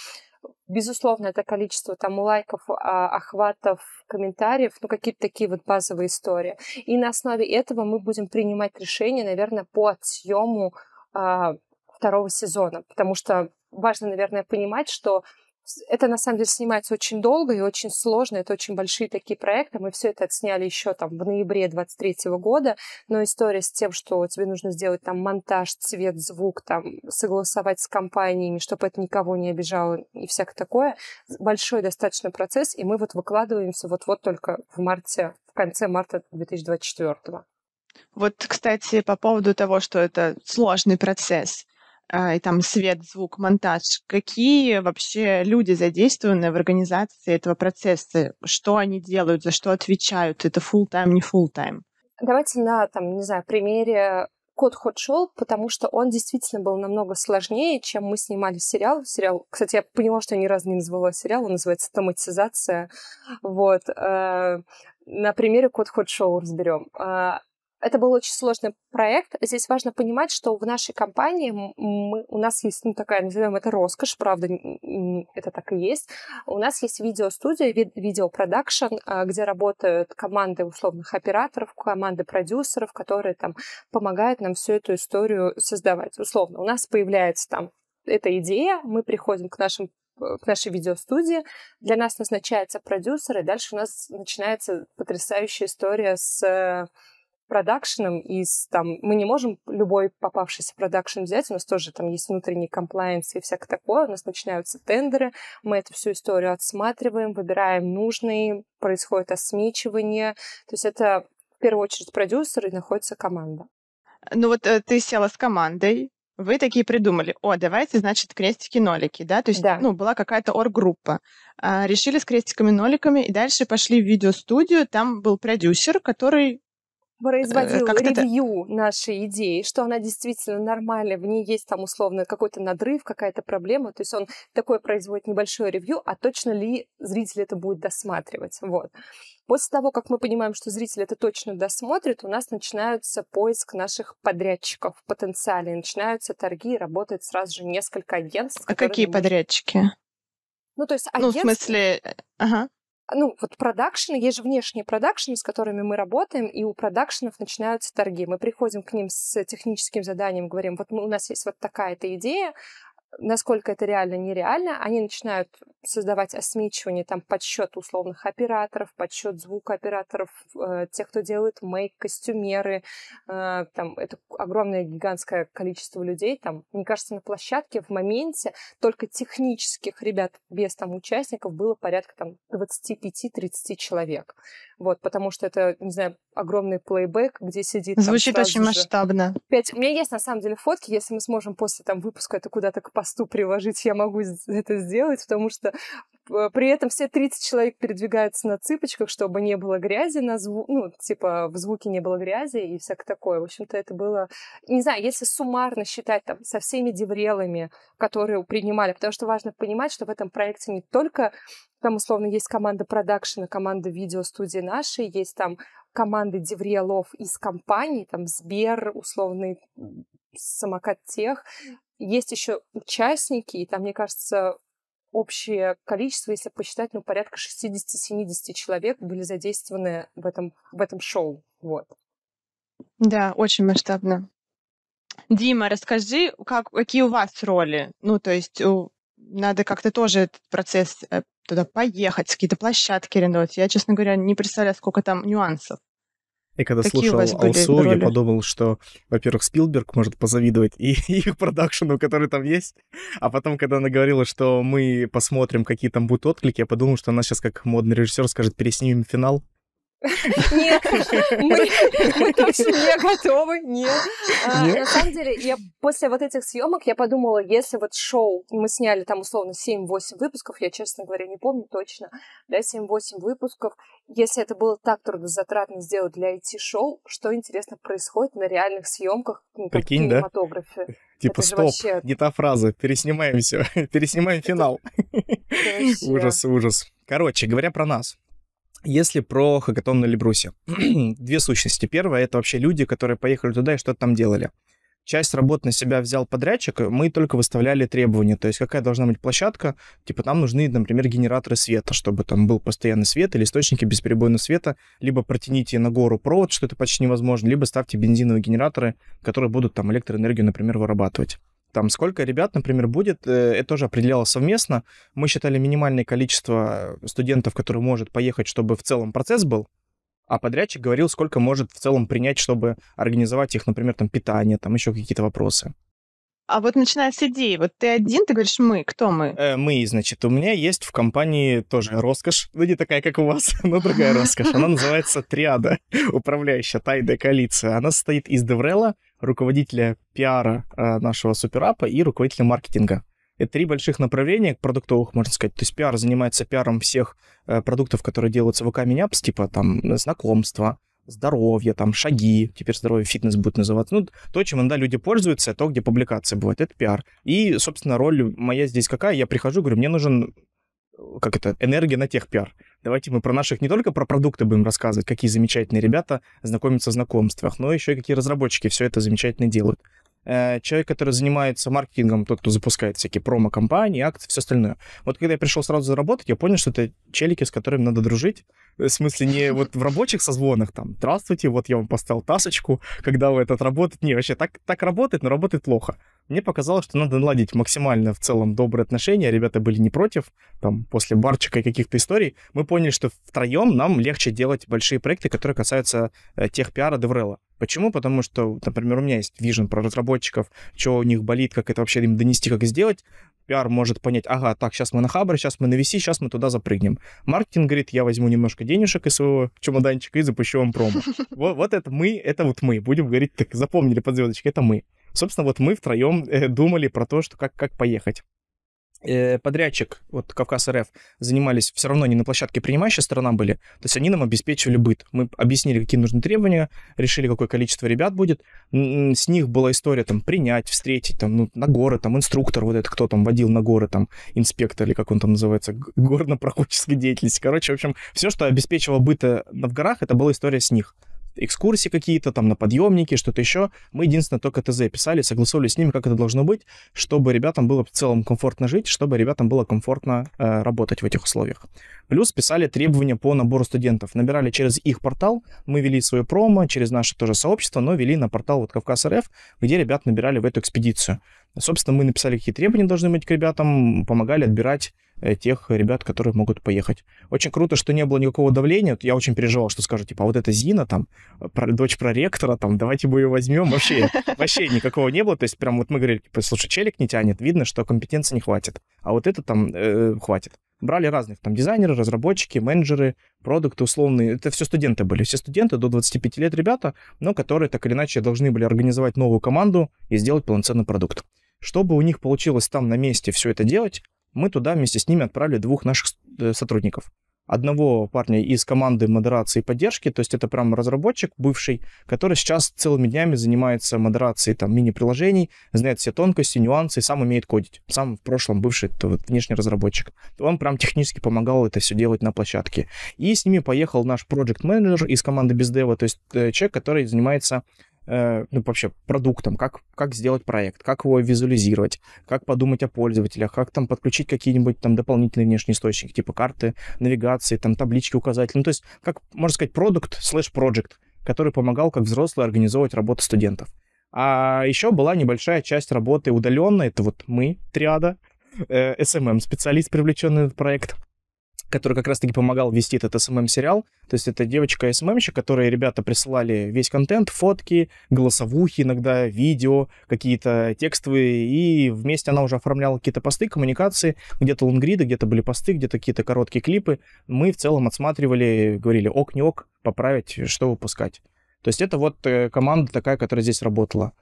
Безусловно, это количество там лайков, а, охватов, комментариев, ну какие-то такие вот базовые истории. И на основе этого мы будем принимать решение, наверное, по отъему а, второго сезона, потому что важно, наверное, понимать, что это на самом деле снимается очень долго и очень сложно. Это очень большие такие проекты. Мы все это отсняли еще там в ноябре 23 года. Но история с тем, что тебе нужно сделать там монтаж, цвет, звук, там согласовать с компаниями, чтобы это никого не обижало и всякое такое. Большой достаточно процесс. И мы вот выкладываемся вот-вот только в марте, в конце марта 2024
вот, кстати, по поводу того, что это сложный процесс. А, и там свет, звук, монтаж. Какие вообще люди задействованы в организации этого процесса? Что они делают, за что отвечают? Это full time, не full time?
Давайте на, там, не знаю, примере код ход шел, потому что он действительно был намного сложнее, чем мы снимали сериал. Сериал, кстати, я поняла, что я ни разу не назвала сериал, он называется «Томатизация». Вот. Э, на примере код ход шоу разберем. А, это был очень сложный проект. Здесь важно понимать, что в нашей компании мы, у нас есть, ну, такая, назовем это роскошь, правда, это так и есть. У нас есть видеостудия, ви- видеопродакшн, а, где работают команды условных операторов, команды продюсеров, которые там помогают нам всю эту историю создавать. Условно, у нас появляется там эта идея, мы приходим к нашим к нашей видеостудии. Для нас назначается продюсер, и дальше у нас начинается потрясающая история с продакшеном и с, там, мы не можем любой попавшийся продакшн взять, у нас тоже там есть внутренний комплайенс и всякое такое, у нас начинаются тендеры, мы эту всю историю отсматриваем, выбираем нужные, происходит осмечивание, то есть это в первую очередь продюсер и находится команда. Ну вот э, ты села с командой, вы такие
придумали, о, давайте, значит, крестики-нолики, да, то есть, да. ну, была какая-то оргруппа. А, решили с крестиками-ноликами, и дальше пошли в видеостудию, там был продюсер, который
производил ревью нашей идеи, что она действительно нормальная, в ней есть там условно какой-то надрыв, какая-то проблема, то есть он такое производит небольшое ревью, а точно ли зритель это будет досматривать, вот. После того, как мы понимаем, что зритель это точно досмотрит, у нас начинается поиск наших подрядчиков в потенциале, начинаются торги, работает сразу же несколько агентств. А какие подрядчики? Ну, то есть агентство... Ну, в смысле... Э, ага. А, ну, вот продакшены, есть же внешние продакшены, с которыми мы работаем, и у продакшенов начинаются торги. Мы приходим к ним с техническим заданием, говорим, вот мы, у нас есть вот такая-то идея, насколько это реально, нереально, они начинают создавать осмечивание, там, подсчет условных операторов, подсчет звукооператоров, э, тех, кто делает мейк, костюмеры, э, там, это огромное гигантское количество людей, там, мне кажется, на площадке в моменте только технических ребят без, там, участников было порядка, там, 25-30 человек, вот, потому что это, не знаю, огромный плейбэк, где сидит... Звучит там, очень же...
масштабно.
Пять... У меня есть, на самом деле, фотки, если мы сможем после, там, выпуска это куда-то к посту приложить, я могу это сделать, потому что э, при этом все 30 человек передвигаются на цыпочках, чтобы не было грязи на зву ну, типа, в звуке не было грязи и всякое такое. В общем-то, это было... Не знаю, если суммарно считать там со всеми деврелами, которые принимали, потому что важно понимать, что в этом проекте не только там, условно, есть команда продакшена, команда видеостудии нашей, есть там команды деврелов из компаний, там, Сбер, условный самокат тех, есть еще участники, и там, мне кажется, общее количество, если посчитать, ну, порядка 60-70 человек были задействованы в этом, в этом шоу. Вот.
Да, очень масштабно. Дима, расскажи, как, какие у вас роли? Ну, то есть надо как-то тоже этот процесс э, туда поехать, какие-то площадки арендовать. Я, честно говоря, не представляю, сколько там нюансов.
И когда Какие слушал Алсу, я подумал, что, во-первых, Спилберг может позавидовать и их продакшену, который там есть. А потом, когда она говорила, что мы посмотрим, какие там будут отклики, я подумал, что она сейчас как модный режиссер скажет, переснимем финал.
Нет, мы мы точно не готовы, а, нет. На самом деле, я после вот этих съемок я подумала, если вот шоу, мы сняли там условно 7-8 выпусков, я, честно говоря, не помню точно, да, 7-8 выпусков, если это было так трудозатратно сделать для IT-шоу, что, интересно, происходит на реальных съемках в ну, кинематографе?
Типа, стоп, вообще... не та фраза, переснимаем все, переснимаем финал. Ужас, ужас. Короче, говоря про нас, если про хакатон на Лебрусе. Две сущности. Первое, это вообще люди, которые поехали туда и что-то там делали. Часть работ на себя взял подрядчик, мы только выставляли требования, то есть какая должна быть площадка, типа там нужны, например, генераторы света, чтобы там был постоянный свет или источники бесперебойного света, либо протяните на гору провод, что это почти невозможно, либо ставьте бензиновые генераторы, которые будут там электроэнергию, например, вырабатывать там сколько ребят, например, будет, э, это тоже определялось совместно. Мы считали минимальное количество э, студентов, которые может поехать, чтобы в целом процесс был, а подрядчик говорил, сколько может в целом принять, чтобы организовать их, например, там питание, там еще какие-то вопросы.
А вот начиная с идеи, вот ты один, ты говоришь мы, кто
мы? Э, мы, значит, у меня есть в компании тоже роскошь, ну не такая, как у вас, но другая роскошь. Она называется триада управляющая, тайда коалиция. Она состоит из Деврела, руководителя пиара э, нашего суперапа и руководителя маркетинга. Это три больших направления продуктовых, можно сказать. То есть пиар занимается пиаром всех э, продуктов, которые делаются в Акаме Apps, типа там э, знакомства, здоровье, там шаги, теперь здоровье, фитнес будет называться. Ну, то, чем иногда люди пользуются, то, где публикации бывают, это пиар. И, собственно, роль моя здесь какая? Я прихожу, говорю, мне нужен как это, энергия на тех пиар. Давайте мы про наших не только про продукты будем рассказывать, какие замечательные ребята знакомятся в знакомствах, но еще и какие разработчики все это замечательно делают. Э, человек, который занимается маркетингом, тот, кто запускает всякие промо-компании, акции, все остальное. Вот когда я пришел сразу заработать, я понял, что это челики, с которыми надо дружить. Э, в смысле, не вот в рабочих созвонах, там, здравствуйте, вот я вам поставил тасочку, когда вы этот отработаете. Не, вообще, так, так работает, но работает плохо. Мне показалось, что надо наладить максимально в целом добрые отношения. Ребята были не против, там, после барчика и каких-то историй. Мы поняли, что втроем нам легче делать большие проекты, которые касаются э, тех пиара, деврела. Почему? Потому что, например, у меня есть вижен про разработчиков, что у них болит, как это вообще им донести, как сделать. Пиар может понять, ага, так, сейчас мы на Хабре, сейчас мы на VC, сейчас мы туда запрыгнем. Маркетинг говорит, я возьму немножко денежек из своего чемоданчика и запущу вам промо. Вот, вот это мы, это вот мы. Будем говорить, так запомнили под звездочкой, это мы. Собственно, вот мы втроем э, думали про то, что как, как поехать. Э, подрядчик, вот Кавказ РФ, занимались все равно не на площадке принимающая сторона были, то есть они нам обеспечивали быт. Мы объяснили, какие нужны требования, решили, какое количество ребят будет. С них была история там принять, встретить, там, ну, на горы, там, инструктор, вот этот кто там водил на горы, там, инспектор или как он там называется, горно-проходческой деятельности. Короче, в общем, все, что обеспечивало быта э, в горах, это была история с них экскурсии какие-то, там на подъемнике, что-то еще. Мы единственное только ТЗ писали, согласовали с ними, как это должно быть, чтобы ребятам было в целом комфортно жить, чтобы ребятам было комфортно э, работать в этих условиях. Плюс писали требования по набору студентов. Набирали через их портал, мы вели свое промо, через наше тоже сообщество, но вели на портал вот Кавказ РФ, где ребят набирали в эту экспедицию. Собственно, мы написали, какие требования должны быть к ребятам, помогали отбирать э, тех ребят, которые могут поехать. Очень круто, что не было никакого давления. Я очень переживал, что скажут, типа, а вот эта Зина, там, дочь проректора, там, давайте мы ее возьмем. Вообще, вообще никакого не было. То есть прям вот мы говорили, типа, слушай, челик не тянет, видно, что компетенции не хватит. А вот это там э, хватит. Брали разных, там, дизайнеры, разработчики, менеджеры, продукты условные. Это все студенты были. Все студенты до 25 лет ребята, но которые так или иначе должны были организовать новую команду и сделать полноценный продукт. Чтобы у них получилось там на месте все это делать, мы туда вместе с ними отправили двух наших э, сотрудников. Одного парня из команды модерации и поддержки, то есть это прям разработчик бывший, который сейчас целыми днями занимается модерацией там мини-приложений, знает все тонкости, нюансы, и сам умеет кодить. Сам в прошлом бывший то, вот, внешний разработчик. Он прям технически помогал это все делать на площадке. И с ними поехал наш проект менеджер из команды бездева, то есть э, человек, который занимается Э, ну, вообще, продуктом, как, как сделать проект, как его визуализировать, как подумать о пользователях, как там подключить какие-нибудь там дополнительные внешние источники, типа карты, навигации, там таблички, указатели. Ну, то есть, как, можно сказать, продукт слэш проект, который помогал как взрослый организовывать работу студентов. А еще была небольшая часть работы удаленная, это вот мы, триада, э, SMM, специалист, привлеченный в этот проект, который как раз-таки помогал вести этот СММ-сериал. Эм эм То есть это девочка-СММщик, эм которой ребята присылали весь контент, фотки, голосовухи иногда, видео, какие-то текстовые, и вместе она уже оформляла какие-то посты, коммуникации, где-то лонгриды, где-то были посты, где-то какие-то короткие клипы. Мы в целом отсматривали, говорили ок, не ок, поправить, что выпускать. То есть это вот э, команда такая, которая здесь работала.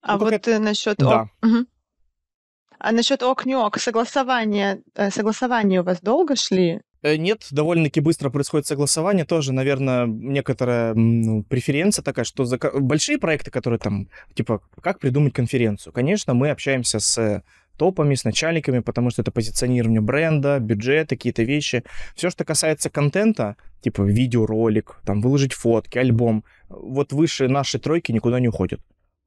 А ну, вот э, насчет... Да. Угу. А насчет ок-не-ок, согласование, э, согласование у вас долго шли?
Э, нет, довольно-таки быстро происходит согласование. Тоже, наверное, некоторая ну, преференция такая, что за большие проекты, которые там, типа, как придумать конференцию? Конечно, мы общаемся с э, топами, с начальниками, потому что это позиционирование бренда, бюджет, какие-то вещи. Все, что касается контента, типа видеоролик, там выложить фотки, альбом, вот выше нашей тройки никуда не уходит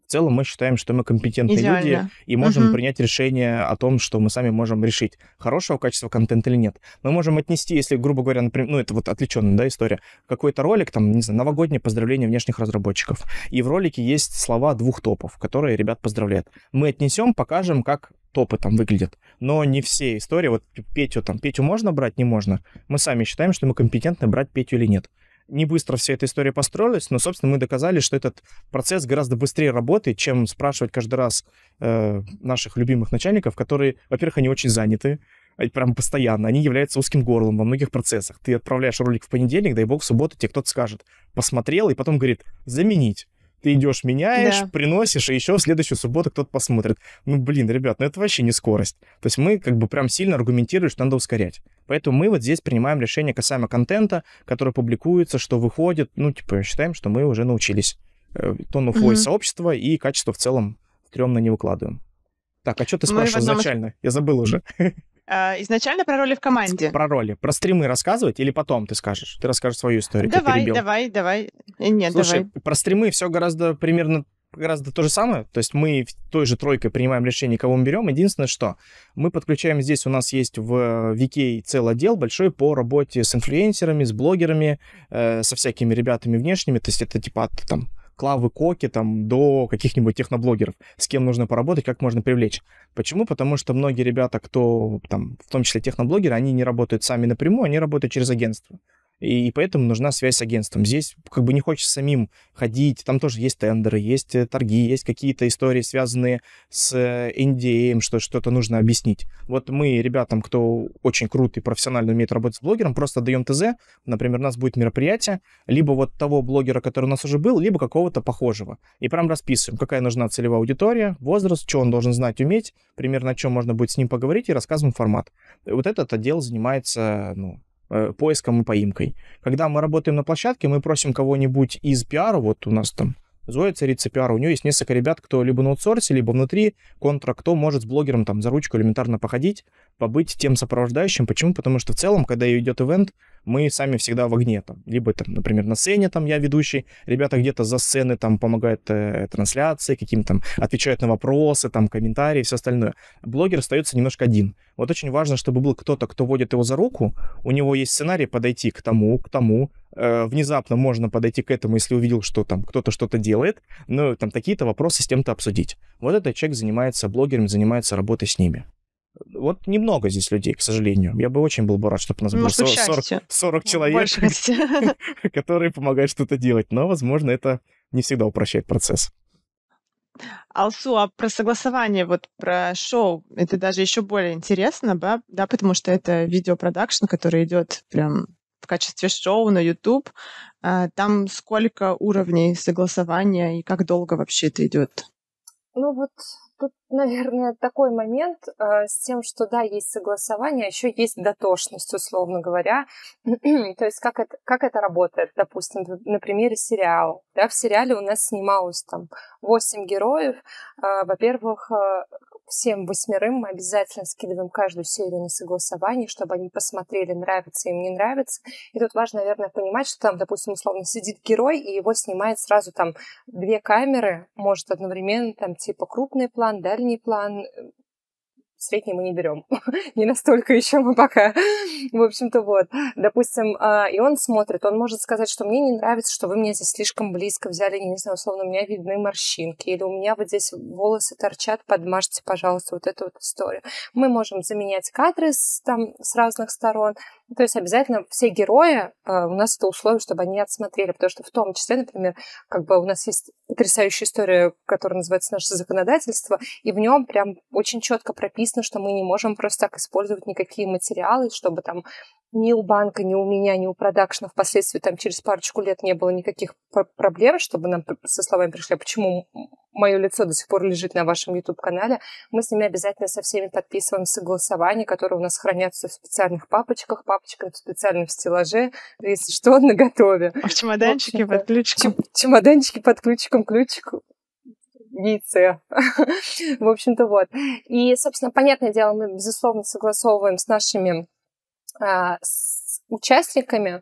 в целом мы считаем, что мы компетентные Идеально. люди и можем угу. принять решение о том, что мы сами можем решить, хорошего качества контента или нет. Мы можем отнести, если, грубо говоря, например, ну это вот отвлеченная да, история, какой-то ролик, там, не знаю, новогоднее поздравление внешних разработчиков. И в ролике есть слова двух топов, которые ребят поздравляют. Мы отнесем, покажем, как топы там выглядят. Но не все истории. Вот Петю там, Петю можно брать, не можно. Мы сами считаем, что мы компетентны брать Петю или нет не быстро вся эта история построилась, но, собственно, мы доказали, что этот процесс гораздо быстрее работает, чем спрашивать каждый раз э, наших любимых начальников, которые, во-первых, они очень заняты, а прям постоянно, они являются узким горлом во многих процессах. Ты отправляешь ролик в понедельник, дай бог, в субботу тебе кто-то скажет, посмотрел, и потом говорит, заменить. Ты идешь, меняешь, да. приносишь, и еще в следующую субботу кто-то посмотрит. Ну, блин, ребят, ну это вообще не скорость. То есть мы как бы прям сильно аргументируем, что надо ускорять. Поэтому мы вот здесь принимаем решение касаемо контента, который публикуется, что выходит. Ну, типа, считаем, что мы уже научились э, тонну угу. сообщества и качество в целом стрёмно не выкладываем. Так, а что ты спрашивал одном... изначально? Я забыл уже. А, изначально про роли в команде. Про роли. Про стримы рассказывать или потом ты скажешь? Ты расскажешь свою историю. Давай, давай,
давай. Э, нет, Слушай, давай.
про стримы все гораздо примерно гораздо то же самое. То есть мы той же тройкой принимаем решение, кого мы берем. Единственное, что мы подключаем здесь, у нас есть в VK э, целый отдел большой по работе с инфлюенсерами, с блогерами, э, со всякими ребятами внешними. То есть это типа от там Клавы Коки там до каких-нибудь техноблогеров, с кем нужно поработать, как можно привлечь. Почему? Потому что многие ребята, кто там, в том числе техноблогеры, они не работают сами напрямую, они работают через агентство. И, поэтому нужна связь с агентством. Здесь как бы не хочется самим ходить, там тоже есть тендеры, есть э, торги, есть какие-то истории, связанные с NDA, э, что что-то нужно объяснить. Вот мы ребятам, кто очень крут и профессионально умеет работать с блогером, просто даем ТЗ, например, у нас будет мероприятие, либо вот того блогера, который у нас уже был, либо какого-то похожего. И прям расписываем, какая нужна целевая аудитория, возраст, что он должен знать, уметь, примерно о чем можно будет с ним поговорить и рассказываем формат. И вот этот отдел занимается, ну, Э, поиском и поимкой. Когда мы работаем на площадке, мы просим кого-нибудь из пиара, вот у нас там Зоя Царица пиар, у нее есть несколько ребят, кто либо на аутсорсе, либо внутри контра, кто может с блогером там за ручку элементарно походить, побыть тем сопровождающим. Почему? Потому что в целом, когда идет ивент, мы сами всегда в огне, там, либо, это, например, на сцене, там, я ведущий, ребята где-то за сцены, там, помогают э, трансляции, каким там, отвечают на вопросы, там, комментарии, все остальное. Блогер остается немножко один. Вот очень важно, чтобы был кто-то, кто водит его за руку, у него есть сценарий подойти к тому, к тому, э, внезапно можно подойти к этому, если увидел, что там кто-то что-то делает, но там, такие-то вопросы с тем-то обсудить. Вот этот человек занимается блогерами, занимается работой с ними. Вот немного здесь людей, к сожалению. Я бы очень был бы рад, чтобы у нас было 40, 40, 40 человек, которые помогают что-то делать. Но, возможно, это не всегда упрощает процесс.
Алсу, а про согласование, вот про шоу, это даже еще более интересно, да, да потому что это видеопродакшн, который идет прям в качестве шоу на YouTube. А, там сколько уровней согласования и как долго вообще это идет?
Ну вот Тут, наверное, такой момент э, с тем, что да, есть согласование, а еще есть дотошность, условно говоря. То есть как это, как это работает, допустим, на примере сериала. Да, в сериале у нас снималось там 8 героев. Э, во-первых, э, всем восьмерым мы обязательно скидываем каждую серию на согласование, чтобы они посмотрели, нравится им, не нравится. И тут важно, наверное, понимать, что там, допустим, условно сидит герой, и его снимает сразу там две камеры, может, одновременно, там, типа, крупный план, дальний план, средний мы не берем. не настолько еще мы пока. в общем-то, вот. Допустим, а, и он смотрит, он может сказать, что мне не нравится, что вы меня здесь слишком близко взяли, не знаю, условно, у меня видны морщинки, или у меня вот здесь волосы торчат, подмажьте, пожалуйста, вот эту вот историю. Мы можем заменять кадры с, там, с разных сторон, ну, то есть обязательно все герои, э, у нас это условие, чтобы они отсмотрели, потому что в том числе, например, как бы у нас есть потрясающая история, которая называется «Наше законодательство», и в нем прям очень четко прописано, что мы не можем просто так использовать никакие материалы, чтобы там ни у банка, ни у меня, ни у продакшна впоследствии там через парочку лет не было никаких проблем, чтобы нам со словами пришли, а почему мое лицо до сих пор лежит на вашем YouTube-канале. Мы с ними обязательно со всеми подписываем согласование, которое у нас хранятся в специальных папочках, папочках в специальном стеллаже, если что, на готове. А в чемоданчике под ключиком. Чемоданчики под ключиком, ключик яйце. в общем-то, вот. И, собственно, понятное дело, мы, безусловно, согласовываем с нашими а, с участниками.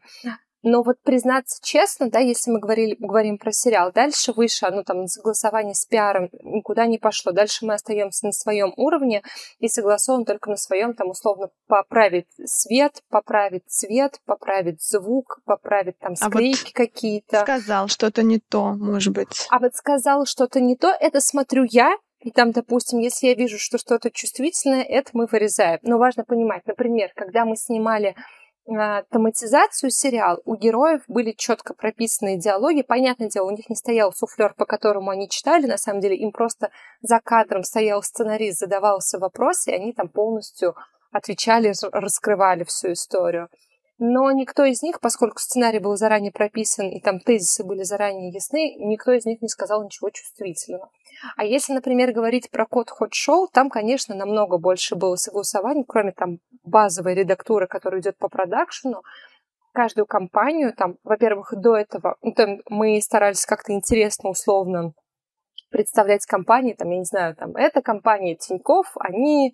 Но вот признаться честно, да, если мы говорили, говорим про сериал, дальше выше оно там на согласование с пиаром никуда не пошло. Дальше мы остаемся на своем уровне и согласовываем только на своем, там условно поправить свет, поправить цвет, поправить звук, поправить там склейки а вот какие-то. Сказал что-то не то, может быть. А вот сказал что-то не то, это смотрю я, и там, допустим, если я вижу, что что-то чувствительное, это мы вырезаем. Но важно понимать, например, когда мы снимали а, томатизацию сериал, у героев были четко прописанные диалоги. Понятное дело, у них не стоял суфлер, по которому они читали, на самом деле им просто за кадром стоял сценарист, задавался вопрос, и они там полностью отвечали, раскрывали всю историю но никто из них, поскольку сценарий был заранее прописан и там тезисы были заранее ясны, никто из них не сказал ничего чувствительного. А если, например, говорить про код ход шоу, там, конечно, намного больше было согласований, кроме там базовой редактуры, которая идет по продакшену, каждую компанию, там, во-первых, до этого ну, там, мы старались как-то интересно, условно представлять компании, там, я не знаю, там, эта компания Тиньков, они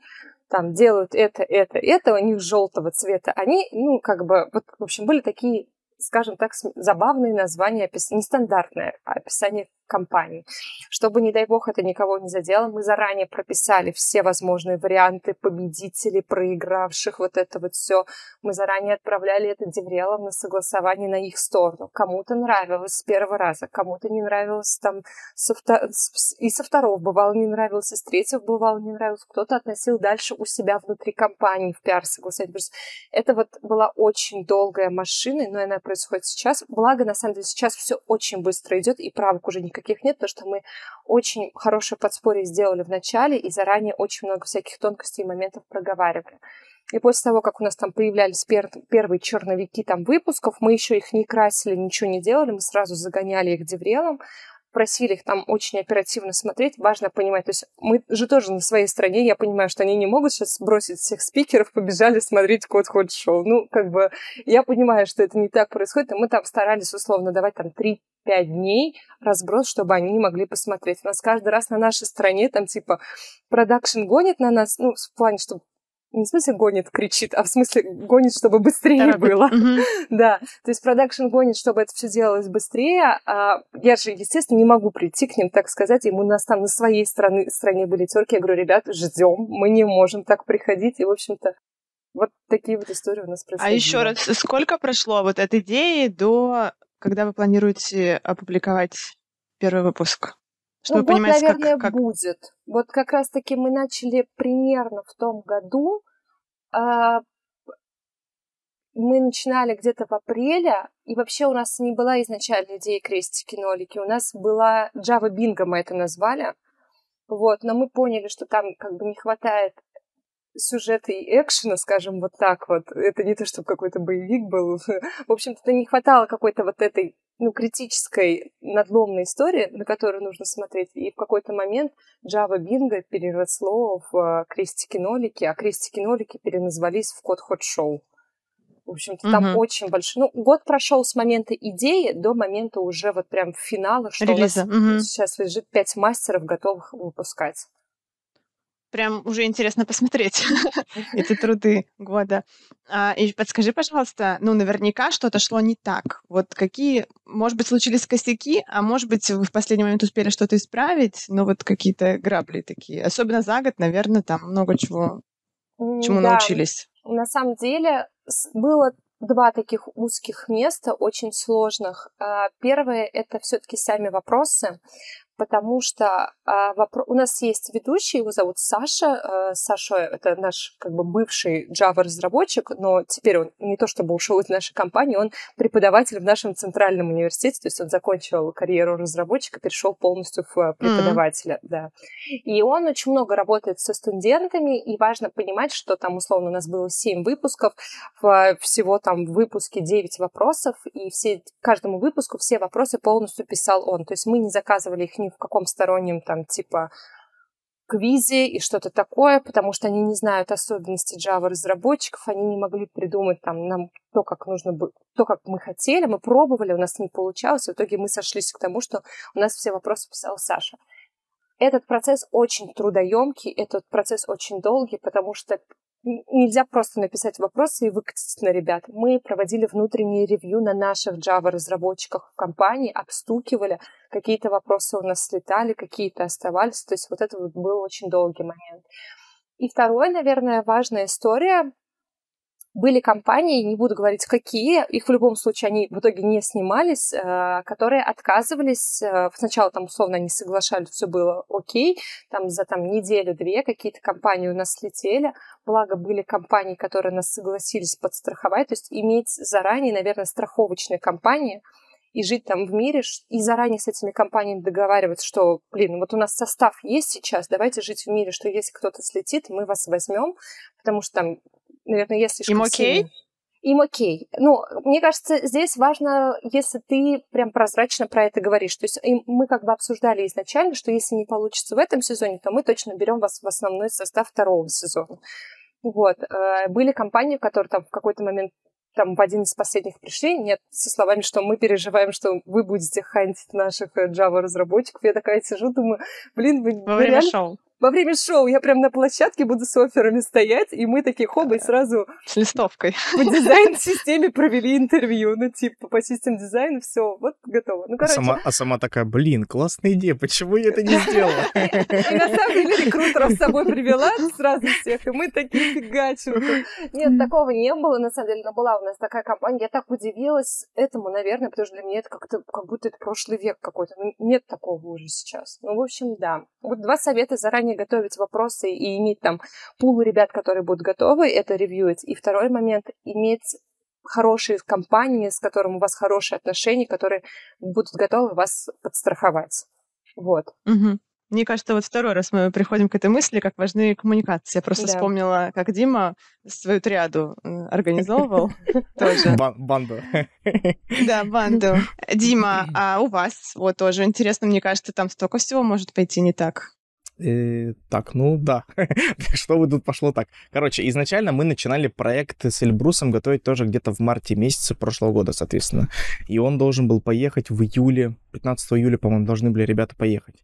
там делают это, это, это, у них желтого цвета. Они, ну, как бы, вот, в общем, были такие, скажем так, забавные названия, опис... нестандартное описание компании, Чтобы, не дай бог, это никого не задело, мы заранее прописали все возможные варианты победителей, проигравших, вот это вот все. Мы заранее отправляли это Деврелам на согласование на их сторону. Кому-то нравилось с первого раза, кому-то не нравилось там со втор... и со второго бывало не нравилось, и с третьего бывало не нравилось. Кто-то относил дальше у себя внутри компании в пиар согласование. Это вот была очень долгая машина, но она происходит сейчас. Благо, на самом деле, сейчас все очень быстро идет, и правок уже никаких таких нет, потому что мы очень хорошее подспорье сделали в начале и заранее очень много всяких тонкостей и моментов проговаривали. И после того, как у нас там появлялись пер- первые черновики там выпусков, мы еще их не красили, ничего не делали, мы сразу загоняли их деврелом, просили их там очень оперативно смотреть, важно понимать. То есть мы же тоже на своей стране, я понимаю, что они не могут сейчас бросить всех спикеров, побежали смотреть код ход шоу. Ну, как бы я понимаю, что это не так происходит, и мы там старались условно давать там 3 пять дней разброс, чтобы они могли посмотреть. У нас каждый раз на нашей стране там типа продакшн гонит на нас, ну, в плане, чтобы не в смысле гонит, кричит, а в смысле гонит, чтобы быстрее Торопит. было. Угу. Да, то есть продакшн гонит, чтобы это все делалось быстрее. А я же, естественно, не могу прийти к ним, так сказать, ему у нас там на своей стороне, стране были терки. Я говорю, ребят, ждем, мы не можем так приходить. И, в общем-то, вот такие вот истории у нас происходят. А еще раз,
сколько прошло вот от идеи до, когда вы планируете опубликовать первый выпуск?
Ну, чтобы ну, год, понимать, наверное, как, как... будет. Вот как раз-таки мы начали примерно в том году. А, мы начинали где-то в апреле, и вообще у нас не была изначально идеи крестики-нолики. У нас была Java Bingo, мы это назвали. Вот, но мы поняли, что там как бы не хватает сюжета и экшена, скажем, вот так вот. Это не то, чтобы какой-то боевик был. В общем-то, не хватало какой-то вот этой ну, критической, надломной истории, на которую нужно смотреть. И в какой-то момент Java Bingo переросло в э, крестики-нолики, а крестики-нолики переназвались в код ход шоу В общем-то, там угу. очень большой... Ну, год прошел с момента идеи до момента уже вот прям финала, что Релиза. у нас угу. сейчас лежит пять мастеров, готовых выпускать прям
уже интересно посмотреть эти труды года. А, и подскажи, пожалуйста, ну, наверняка что-то шло не так. Вот какие, может быть, случились косяки, а может быть, вы в последний момент успели что-то исправить, но вот какие-то грабли такие. Особенно за год, наверное, там много чего,
чему научились. На самом деле было два таких узких места, очень сложных. А, первое — это все таки сами вопросы потому что а, вопро... у нас есть ведущий, его зовут Саша. А, Саша — это наш как бы бывший Java-разработчик, но теперь он не то чтобы ушел из нашей компании, он преподаватель в нашем центральном университете, то есть он закончил карьеру разработчика, перешел полностью в э, преподавателя, mm-hmm. да. И он очень много работает со студентами, и важно понимать, что там условно у нас было 7 выпусков, всего там в выпуске 9 вопросов, и все, каждому выпуску все вопросы полностью писал он. То есть мы не заказывали их ни в каком стороннем там типа квизе и что-то такое, потому что они не знают особенностей Java разработчиков, они не могли придумать там нам то, как нужно бы, то, как мы хотели, мы пробовали, у нас не получалось, в итоге мы сошлись к тому, что у нас все вопросы писал Саша. Этот процесс очень трудоемкий, этот процесс очень долгий, потому что нельзя просто написать вопросы и выкатить на ребят. Мы проводили внутренние ревью на наших Java-разработчиках в компании, обстукивали, какие-то вопросы у нас слетали, какие-то оставались. То есть вот это был очень долгий момент. И второй, наверное, важная история, были компании, не буду говорить какие, их в любом случае они в итоге не снимались, э, которые отказывались. Э, сначала там условно не соглашались, все было окей. Там за там неделю-две какие-то компании у нас слетели. Благо были компании, которые нас согласились подстраховать. То есть иметь заранее, наверное, страховочные компании, и жить там в мире, и заранее с этими компаниями договариваться, что, блин, вот у нас состав есть сейчас, давайте жить в мире, что если кто-то слетит, мы вас возьмем, потому что там наверное, я слишком Им окей? Сильно. Им окей. Ну, мне кажется, здесь важно, если ты прям прозрачно про это говоришь. То есть мы как бы обсуждали изначально, что если не получится в этом сезоне, то мы точно берем вас в основной состав второго сезона. Вот. Э, были компании, которые там в какой-то момент там в один из последних пришли, нет, со словами, что мы переживаем, что вы будете хантить наших э, Java-разработчиков. Я такая сижу, думаю, блин, вы... Во время реально... шоу во время шоу я прям на площадке буду с оферами стоять, и мы такие хоба сразу... С листовкой. По дизайн-системе провели интервью, ну типа по систем дизайну, все, вот готово. Ну, а короче... а, сама,
а сама такая, блин, классная идея, почему я это не сделала? И на самом деле рекрутеров с собой привела сразу всех, и мы такие фигачим.
Нет, такого не было, на самом деле, но была у нас такая компания, я так удивилась этому, наверное, потому что для меня это как-то, как будто это прошлый век какой-то, ну, нет такого уже сейчас. Ну, в общем, да. Вот два совета заранее заранее готовить вопросы и иметь там пул ребят, которые будут готовы это ревьюить. И второй момент — иметь хорошие компании, с которыми у вас хорошие отношения, которые будут готовы вас подстраховать. Вот.
Угу. Мне кажется, вот второй раз мы приходим к этой мысли, как важны коммуникации. Я просто да. вспомнила, как Дима свою триаду э, организовывал тоже. Банду. Да, банду. Дима, а у вас вот тоже интересно, мне кажется, там столько всего может пойти не так.
Э, так, ну да. Что вы тут пошло так? Короче, изначально мы начинали проект с Эльбрусом готовить тоже где-то в марте месяце прошлого года, соответственно. И он должен был поехать в июле, 15 июля, по-моему, должны были ребята поехать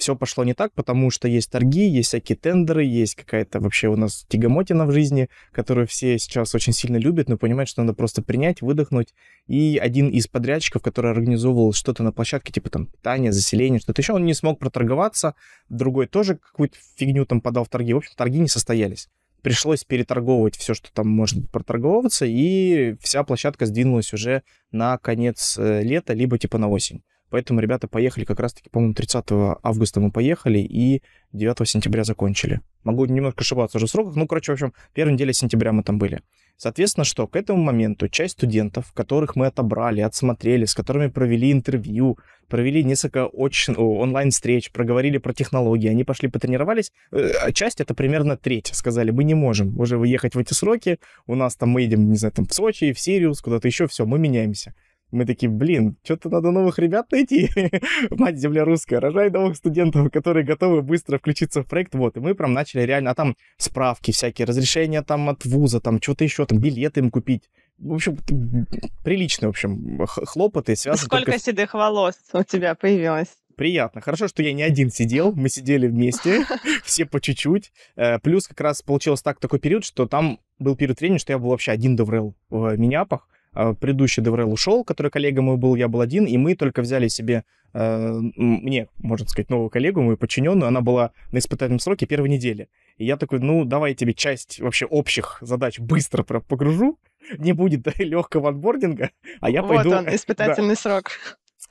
все пошло не так, потому что есть торги, есть всякие тендеры, есть какая-то вообще у нас тягомотина в жизни, которую все сейчас очень сильно любят, но понимают, что надо просто принять, выдохнуть. И один из подрядчиков, который организовывал что-то на площадке, типа там питание, заселение, что-то еще, он не смог проторговаться, другой тоже какую-то фигню там подал в торги. В общем, торги не состоялись пришлось переторговывать все, что там может проторговываться, и вся площадка сдвинулась уже на конец э, лета, либо типа на осень. Поэтому ребята поехали как раз-таки, по-моему, 30 августа мы поехали и 9 сентября закончили. Могу немножко ошибаться уже в сроках, ну, короче, в общем, первой неделе сентября мы там были. Соответственно, что к этому моменту часть студентов, которых мы отобрали, отсмотрели, с которыми провели интервью, провели несколько очень, онлайн-встреч, проговорили про технологии, они пошли потренировались, э, а часть это примерно треть, сказали, мы не можем уже выехать в эти сроки, у нас там мы едем, не знаю, там в Сочи, в Сириус, куда-то еще, все, мы меняемся мы такие, блин, что-то надо новых ребят найти. Мать земля русская, рожай новых студентов, которые готовы быстро включиться в проект. Вот, и мы прям начали реально, а там справки всякие, разрешения там от вуза, там что-то еще, там билеты им купить. В общем, приличные, в общем, хлопоты связаны. Сколько только... седых волос у тебя появилось? приятно. Хорошо, что я не один сидел, мы сидели вместе, все по чуть-чуть. Э, плюс как раз получилось так, такой период, что там был период времени, что я был вообще один доврел в э, Миняпах, а, предыдущий Деврел ушел, который коллега мой был, я был один, и мы только взяли себе, э, мне, можно сказать, новую коллегу, мою подчиненную, она была на испытательном сроке первой недели. И я такой, ну, давай я тебе часть вообще общих задач быстро погружу, не будет да, легкого отбординга, а я вот пойду... Вот он, испытательный да. срок.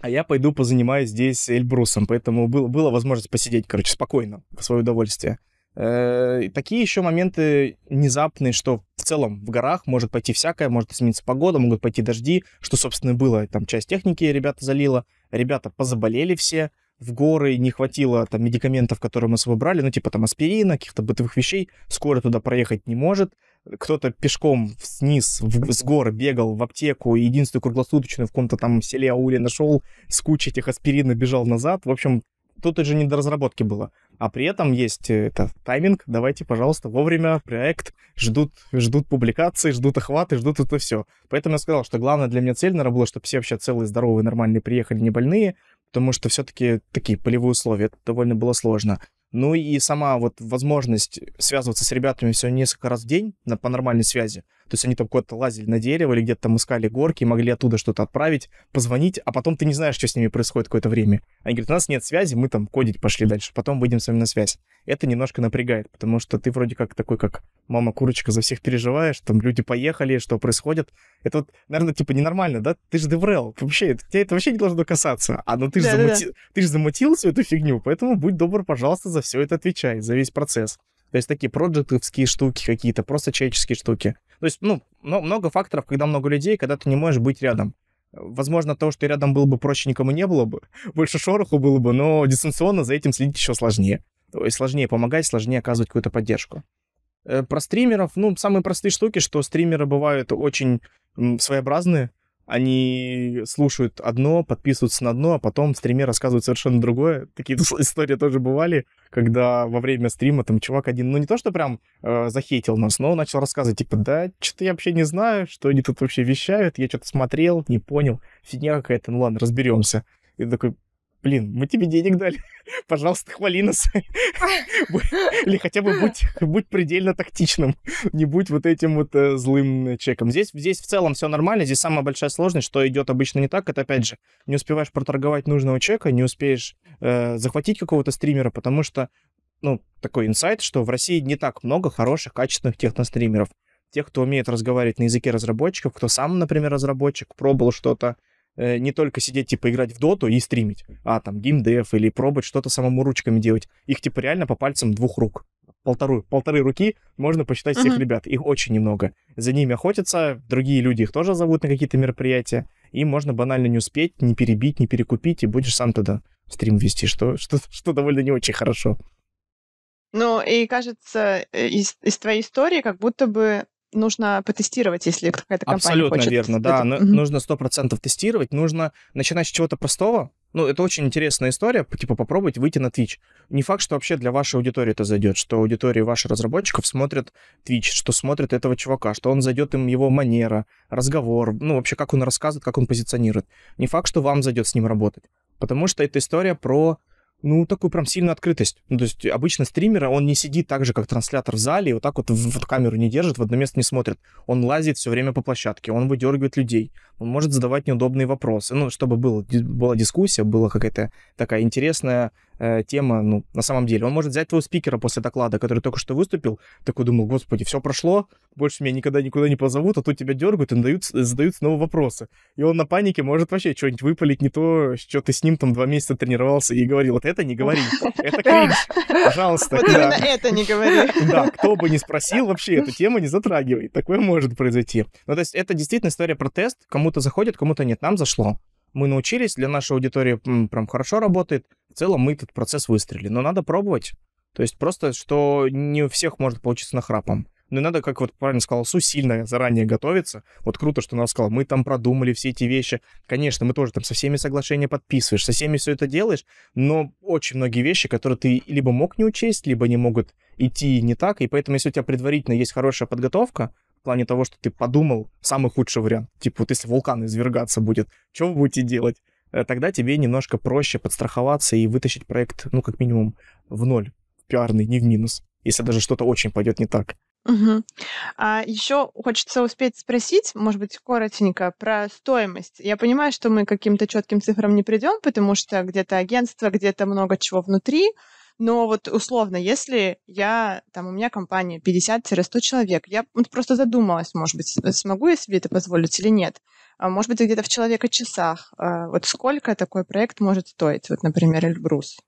А я пойду позанимаюсь здесь Эльбрусом, поэтому было было возможность посидеть, короче, спокойно, в свое удовольствие. Э, такие еще моменты внезапные, что в целом в горах может пойти всякое, может измениться погода, могут пойти дожди, что, собственно, и было. Там часть техники ребята залила, ребята позаболели все, в горы не хватило там медикаментов, которые мы с собой брали, ну, типа там аспирина, каких-то бытовых вещей, скоро туда проехать не может. Кто-то пешком вниз, в, с гор бегал в аптеку, единственную круглосуточную в каком-то там селе-ауле нашел, с кучей этих аспирина бежал назад. В общем, тут уже не до разработки было а при этом есть э, это, тайминг, давайте, пожалуйста, вовремя проект, ждут, ждут публикации, ждут охваты, ждут это все. Поэтому я сказал, что главное для меня цель, наверное, было, чтобы все вообще целые, здоровые, нормальные приехали, не больные, потому что все-таки такие полевые условия, это довольно было сложно. Ну и сама вот возможность связываться с ребятами все несколько раз в день на, по нормальной связи, то есть они там куда-то лазили на дерево или где-то там искали горки, и могли оттуда что-то отправить, позвонить, а потом ты не знаешь, что с ними происходит какое-то время. Они говорят, у нас нет связи, мы там кодить пошли дальше, потом выйдем с вами на связь. Это немножко напрягает, потому что ты вроде как такой, как мама-курочка, за всех переживаешь, там люди поехали, что происходит. Это вот, наверное, типа ненормально, да? Ты же деврел, вообще, тебя это вообще не должно касаться. А ну ты же да, замути... да, да. Ты замутил всю эту фигню, поэтому будь добр, пожалуйста, за все это отвечай, за весь процесс. То есть такие проджектовские штуки какие-то, просто человеческие штуки. То есть, ну, много факторов, когда много людей, когда ты не можешь быть рядом. Возможно, то, что рядом было бы проще, никому не было бы, больше шороху было бы, но дистанционно за этим следить еще сложнее. То есть сложнее помогать, сложнее оказывать какую-то поддержку. Э, про стримеров, ну, самые простые штуки, что стримеры бывают очень своеобразные, они слушают одно, подписываются на одно, а потом в стриме рассказывают совершенно другое. Такие истории тоже бывали, когда во время стрима там чувак один, ну не то, что прям э, захейтил нас, но начал рассказывать, типа, да, что-то я вообще не знаю, что они тут вообще вещают, я что-то смотрел, не понял, фигня какая-то, ну ладно, разберемся. И такой, блин, мы тебе денег дали, пожалуйста, хвали нас. Или хотя бы будь, предельно тактичным, не будь вот этим вот э, злым э, чеком. Здесь, здесь в целом все нормально, здесь самая большая сложность, что идет обычно не так, это опять же, не успеваешь проторговать нужного чека, не успеешь э, захватить какого-то стримера, потому что, ну, такой инсайт, что в России не так много хороших, качественных техностримеров. Тех, кто умеет разговаривать на языке разработчиков, кто сам, например, разработчик, пробовал что-то, Э, не только сидеть, типа, играть в доту и стримить, а там геймдев или пробовать что-то самому ручками делать. Их, типа, реально по пальцам двух рук. Полторы, полторы руки можно посчитать всех uh-huh. ребят. Их очень немного. За ними охотятся, другие люди их тоже зовут на какие-то мероприятия. И можно банально не успеть, не перебить, не перекупить, и будешь сам тогда стрим вести, что, что, что довольно не очень хорошо.
Ну, и кажется, э, из, из твоей истории как будто бы нужно потестировать, если какая-то компания Абсолютно хочет. верно, да. Это... Угу. Нужно
100% тестировать. Нужно начинать с чего-то простого. Ну, это очень интересная история, типа попробовать выйти на Twitch. Не факт, что вообще для вашей аудитории это зайдет, что аудитории ваших разработчиков смотрят Twitch, что смотрят этого чувака, что он зайдет им его манера, разговор, ну, вообще, как он рассказывает, как он позиционирует. Не факт, что вам зайдет с ним работать. Потому что это история про ну, такую прям сильную открытость. Ну, то есть обычно стримера, он не сидит так же, как транслятор в зале, и вот так вот в, в камеру не держит, в одно место не смотрит. Он лазит все время по площадке, он выдергивает людей, он может задавать неудобные вопросы. Ну, чтобы было, была дискуссия, была какая-то такая интересная э, тема, ну, на самом деле. Он может взять твоего спикера после доклада, который только что выступил, такой думал, господи, все прошло, больше меня никогда никуда не позовут, а тут тебя дергают и задают, задают снова вопросы. И он на панике может вообще что-нибудь выпалить, не то, что ты с ним там два месяца тренировался и говорил, это это не говори. Это кринж. Пожалуйста. Вот именно это не говори. Да, кто бы не спросил, вообще эту тему не затрагивай. Такое может произойти. Ну, то есть это действительно история про тест. Кому-то заходит, кому-то нет. Нам зашло. Мы научились, для нашей аудитории прям хорошо работает. В целом мы этот процесс выстрелили. Но надо пробовать. То есть просто, что не у всех может получиться нахрапом. Но ну, надо, как вот правильно сказал Су, сильно заранее готовиться. Вот круто, что она сказала, мы там продумали все эти вещи. Конечно, мы тоже там со всеми соглашения подписываешь, со всеми все это делаешь, но очень многие вещи, которые ты либо мог не учесть, либо не могут идти не так, и поэтому, если у тебя предварительно есть хорошая подготовка, в плане того, что ты подумал самый худший вариант. Типа, вот если вулкан извергаться будет, что вы будете делать? Э, тогда тебе немножко проще подстраховаться и вытащить проект, ну, как минимум, в ноль, в пиарный, не в минус, если даже что-то очень пойдет не так.
Мгм. А еще хочется успеть спросить, может быть, коротенько, про стоимость. Я понимаю, что мы к каким-то четким цифрам не придем, потому что где-то агентство, где-то много чего внутри. Но вот условно, если я, там, у меня компания 50-100 человек, я просто задумалась, может быть, смогу я себе это позволить или нет. А Может быть, где-то в человека-часах. А, Вот сколько такой проект может стоить, вот, например,
Эльбрус?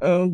Э,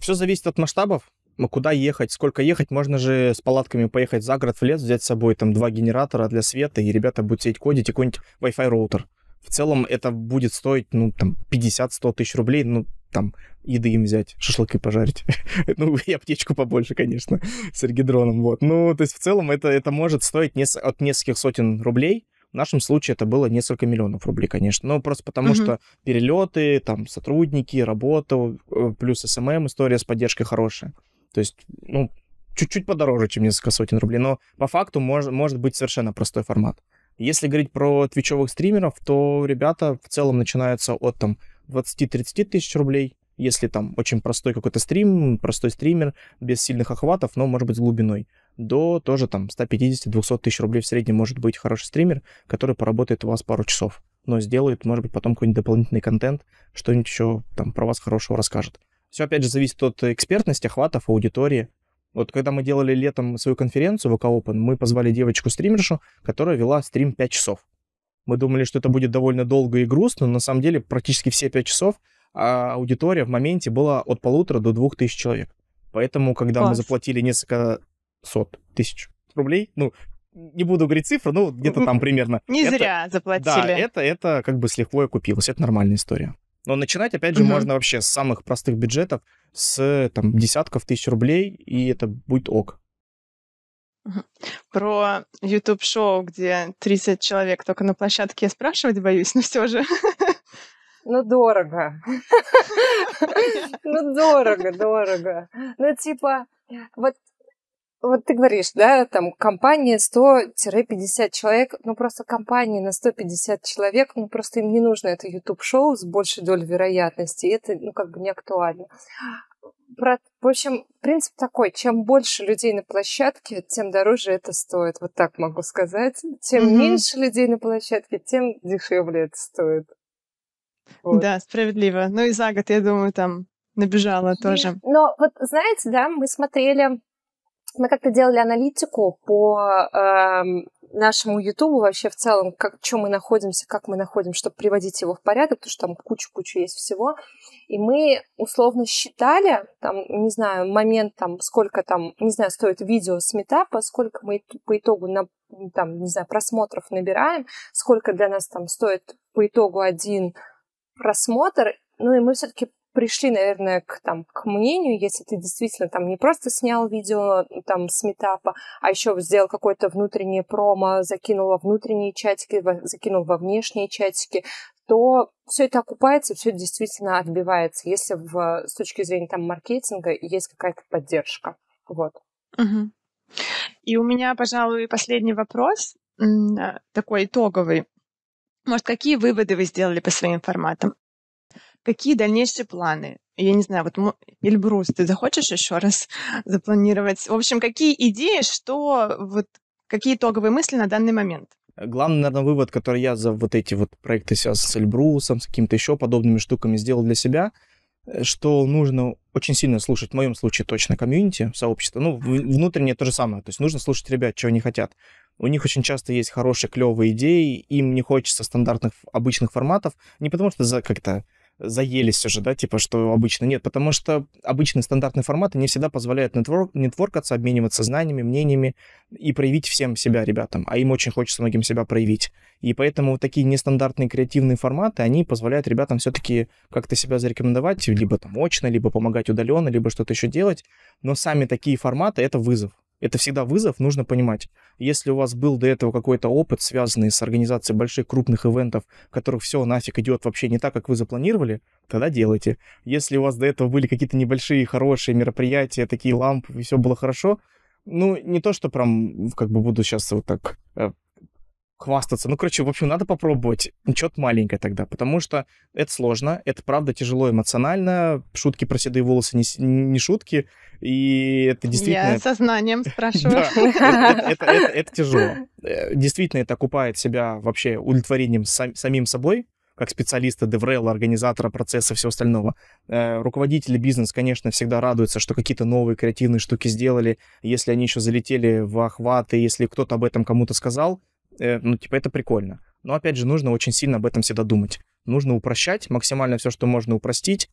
Все зависит от масштабов. Ну, куда ехать, сколько ехать. Можно же с палатками поехать за город, в лес, взять с собой там два генератора для света, и ребята будут сидеть кодить и какой-нибудь Wi-Fi роутер. В целом это будет стоить, ну, там, 50-100 тысяч рублей, ну, там, еды им взять, шашлыки пожарить. ну, и аптечку побольше, конечно, с эргидроном, вот. Ну, то есть в целом это, это может стоить нес- от нескольких сотен рублей, в нашем случае это было несколько миллионов рублей, конечно. Но ну, просто потому, mm-hmm. что перелеты, там, сотрудники, работа, э, плюс СММ, история с поддержкой хорошая. То есть, ну, чуть-чуть подороже, чем несколько сотен рублей, но по факту мож, может быть совершенно простой формат. Если говорить про твичевых стримеров, то ребята в целом начинаются от там 20-30 тысяч рублей, если там очень простой какой-то стрим, простой стример, без сильных охватов, но, может быть, с глубиной, до тоже там 150-200 тысяч рублей в среднем может быть хороший стример, который поработает у вас пару часов, но сделает, может быть, потом какой-нибудь дополнительный контент, что-нибудь еще там про вас хорошего расскажет. Все, опять же, зависит от экспертности, охватов, аудитории. Вот когда мы делали летом свою конференцию в Open, мы позвали девочку-стримершу, которая вела стрим 5 часов. Мы думали, что это будет довольно долго и грустно, но на самом деле практически все 5 часов а аудитория в моменте была от полутора до двух тысяч человек. Поэтому, когда Класс. мы заплатили несколько сот тысяч рублей, ну, не буду говорить цифры, ну, где-то там примерно. Не это, зря заплатили. Да, это, это как бы слегка окупилось, это нормальная история. Но начинать, опять же, угу. можно вообще с самых простых бюджетов, с там десятков тысяч рублей, и это будет ок.
Про YouTube-шоу, где 30 человек только на площадке, я спрашивать боюсь, но все же. Ну, дорого.
Ну, дорого, дорого. Ну, типа, вот вот ты говоришь, да, там компания 100-50 человек, ну просто компании на 150 человек, ну просто им не нужно это YouTube-шоу с большей долей вероятности, это, ну как бы не актуально. Про, в общем, принцип такой, чем больше людей на площадке, тем дороже это стоит, вот так могу сказать. Чем mm-hmm. меньше людей на площадке, тем дешевле это стоит.
Вот. Да, справедливо. Ну и за год, я думаю, там набежала тоже.
Но вот знаете, да, мы смотрели мы как-то делали аналитику по э, нашему Ютубу вообще в целом, как, чем мы находимся, как мы находим, чтобы приводить его в порядок, потому что там куча-куча есть всего. И мы условно считали, там, не знаю, момент, там, сколько там, не знаю, стоит видео с метапа, сколько мы по итогу, на, там, не знаю, просмотров набираем, сколько для нас там стоит по итогу один просмотр, ну и мы все-таки пришли, наверное, к, там, к мнению, если ты действительно там не просто снял видео там с метапа, а еще сделал какое-то внутреннее промо, закинул во внутренние чатики, во, закинул во внешние чатики, то все это окупается, все действительно отбивается, если в, с точки зрения там маркетинга есть какая-то поддержка. Вот. Угу. И у меня, пожалуй, последний вопрос,
такой итоговый. Может, какие выводы вы сделали по своим форматам? какие дальнейшие планы? Я не знаю, вот Эльбрус, ты захочешь еще раз запланировать? В общем, какие идеи, что вот какие итоговые мысли на данный момент?
Главный, наверное, вывод, который я за вот эти вот проекты сейчас с Эльбрусом, с какими-то еще подобными штуками сделал для себя, э, что нужно очень сильно слушать, в моем случае точно комьюнити, сообщество, ну, внутреннее то же самое, то есть нужно слушать ребят, чего они хотят. У них очень часто есть хорошие, клевые идеи, им не хочется стандартных, обычных форматов, не потому что за как-то заелись уже, да, типа, что обычно нет, потому что обычные стандартные форматы не всегда позволяют нетвор- нетворкаться, обмениваться знаниями, мнениями и проявить всем себя ребятам, а им очень хочется многим себя проявить. И поэтому вот такие нестандартные креативные форматы, они позволяют ребятам все-таки как-то себя зарекомендовать, либо там очно, либо помогать удаленно, либо что-то еще делать, но сами такие форматы — это вызов. Это всегда вызов, нужно понимать. Если у вас был до этого какой-то опыт, связанный с организацией больших крупных ивентов, в которых все нафиг идет вообще не так, как вы запланировали, тогда делайте. Если у вас до этого были какие-то небольшие хорошие мероприятия, такие лампы, и все было хорошо, ну, не то, что прям, как бы буду сейчас вот так э, хвастаться. Ну, короче, в общем, надо попробовать что-то маленькое тогда, потому что это сложно, это правда тяжело эмоционально, шутки про седые волосы не, не шутки, и это действительно... Я
сознанием спрашиваю. Ну, это
тяжело. Э, действительно, это окупает себя вообще удовлетворением самим собой, как специалиста, деврела, организатора процесса, всего остального. Э, руководители бизнеса, конечно, всегда радуются, что какие-то новые креативные штуки сделали, если они еще залетели в охват и если кто-то об этом кому-то сказал, э, ну, типа, это прикольно. Но, опять же, нужно очень сильно об этом всегда думать. Нужно упрощать максимально все, что можно упростить,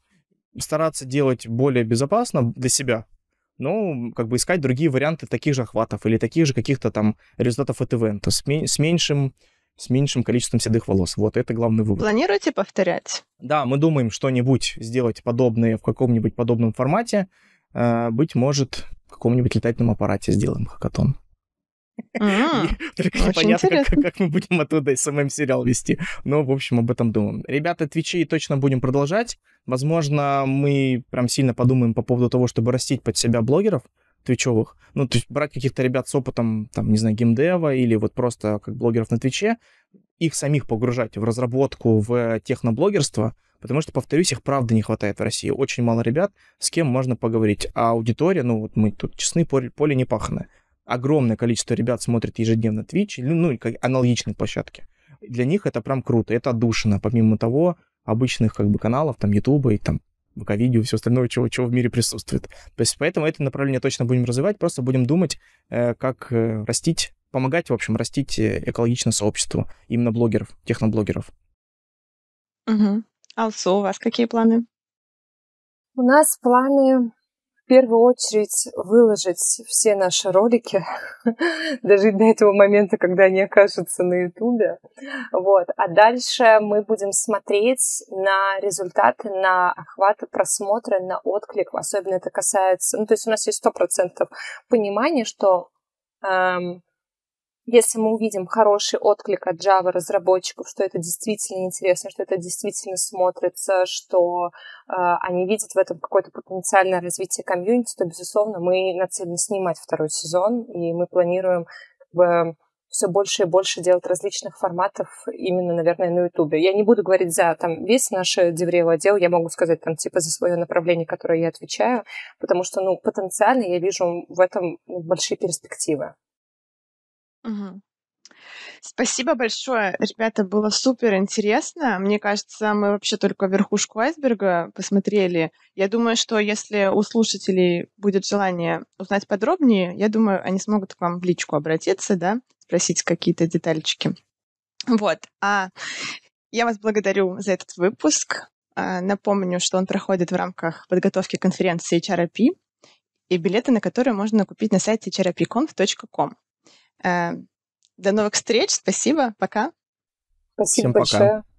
стараться делать более безопасно для себя, но как бы искать другие варианты таких же охватов или таких же каких-то там результатов от ивента с, с меньшим с меньшим количеством седых волос. Вот это главный вывод.
Планируете повторять?
Да, мы думаем что-нибудь сделать подобное в каком-нибудь подобном формате. Э, быть может, в каком-нибудь летательном аппарате сделаем хакатон. Только непонятно, как мы будем оттуда СММ сериал вести. Но, в общем, об этом думаем. Ребята, твичи точно будем продолжать. Возможно, мы прям сильно подумаем по поводу того, чтобы растить под себя блогеров твичевых. Ну, то есть брать каких-то ребят с опытом, там, не знаю, геймдева или вот просто как блогеров на твиче, их самих погружать в разработку, в техноблогерство, потому что, повторюсь, их правда не хватает в России. Очень мало ребят, с кем можно поговорить. А аудитория, ну, вот мы тут честны, поле, не паханое огромное количество ребят смотрит ежедневно Twitch, ну, ну аналогичные площадки. Для них это прям круто, это отдушина, помимо того, обычных как бы каналов, там, Ютуба и там ВК-видео и все остальное, чего, чего в мире присутствует. То есть поэтому это направление точно будем развивать, просто будем думать, э, как э, растить, помогать, в общем, растить э, экологичное сообщество, именно блогеров, техноблогеров.
Угу. Алсу, у вас какие планы?
У нас планы первую очередь выложить все наши ролики, даже до этого момента, когда они окажутся на Ютубе. Вот. А дальше мы будем смотреть на результаты, на охваты просмотра, на отклик. Особенно это касается... Ну, то есть у нас есть 100% понимания, что эм, если мы увидим хороший отклик от Java разработчиков, что это действительно интересно, что это действительно смотрится, что э, они видят в этом какое-то потенциальное развитие комьюнити, то, безусловно, мы нацелены снимать второй сезон, и мы планируем как бы, все больше и больше делать различных форматов именно, наверное, на Ютубе. Я не буду говорить за там весь наш Девреево отдел, я могу сказать там типа за свое направление, которое я отвечаю, потому что, ну, потенциально я вижу в этом большие перспективы. Мгм. Спасибо большое,
ребята, было супер интересно. Мне кажется, мы вообще только верхушку айсберга посмотрели. Я думаю, что если у слушателей будет желание узнать подробнее, я думаю, они смогут к вам в личку обратиться, да, спросить какие-то детальчики. Вот. А я вас благодарю за этот выпуск. А, напомню, что он проходит в рамках подготовки конференции HRP и билеты на которые можно купить на сайте hrp.com. Э, до новых встреч. Спасибо. Пока.
Спасибо Всем большое. Пока.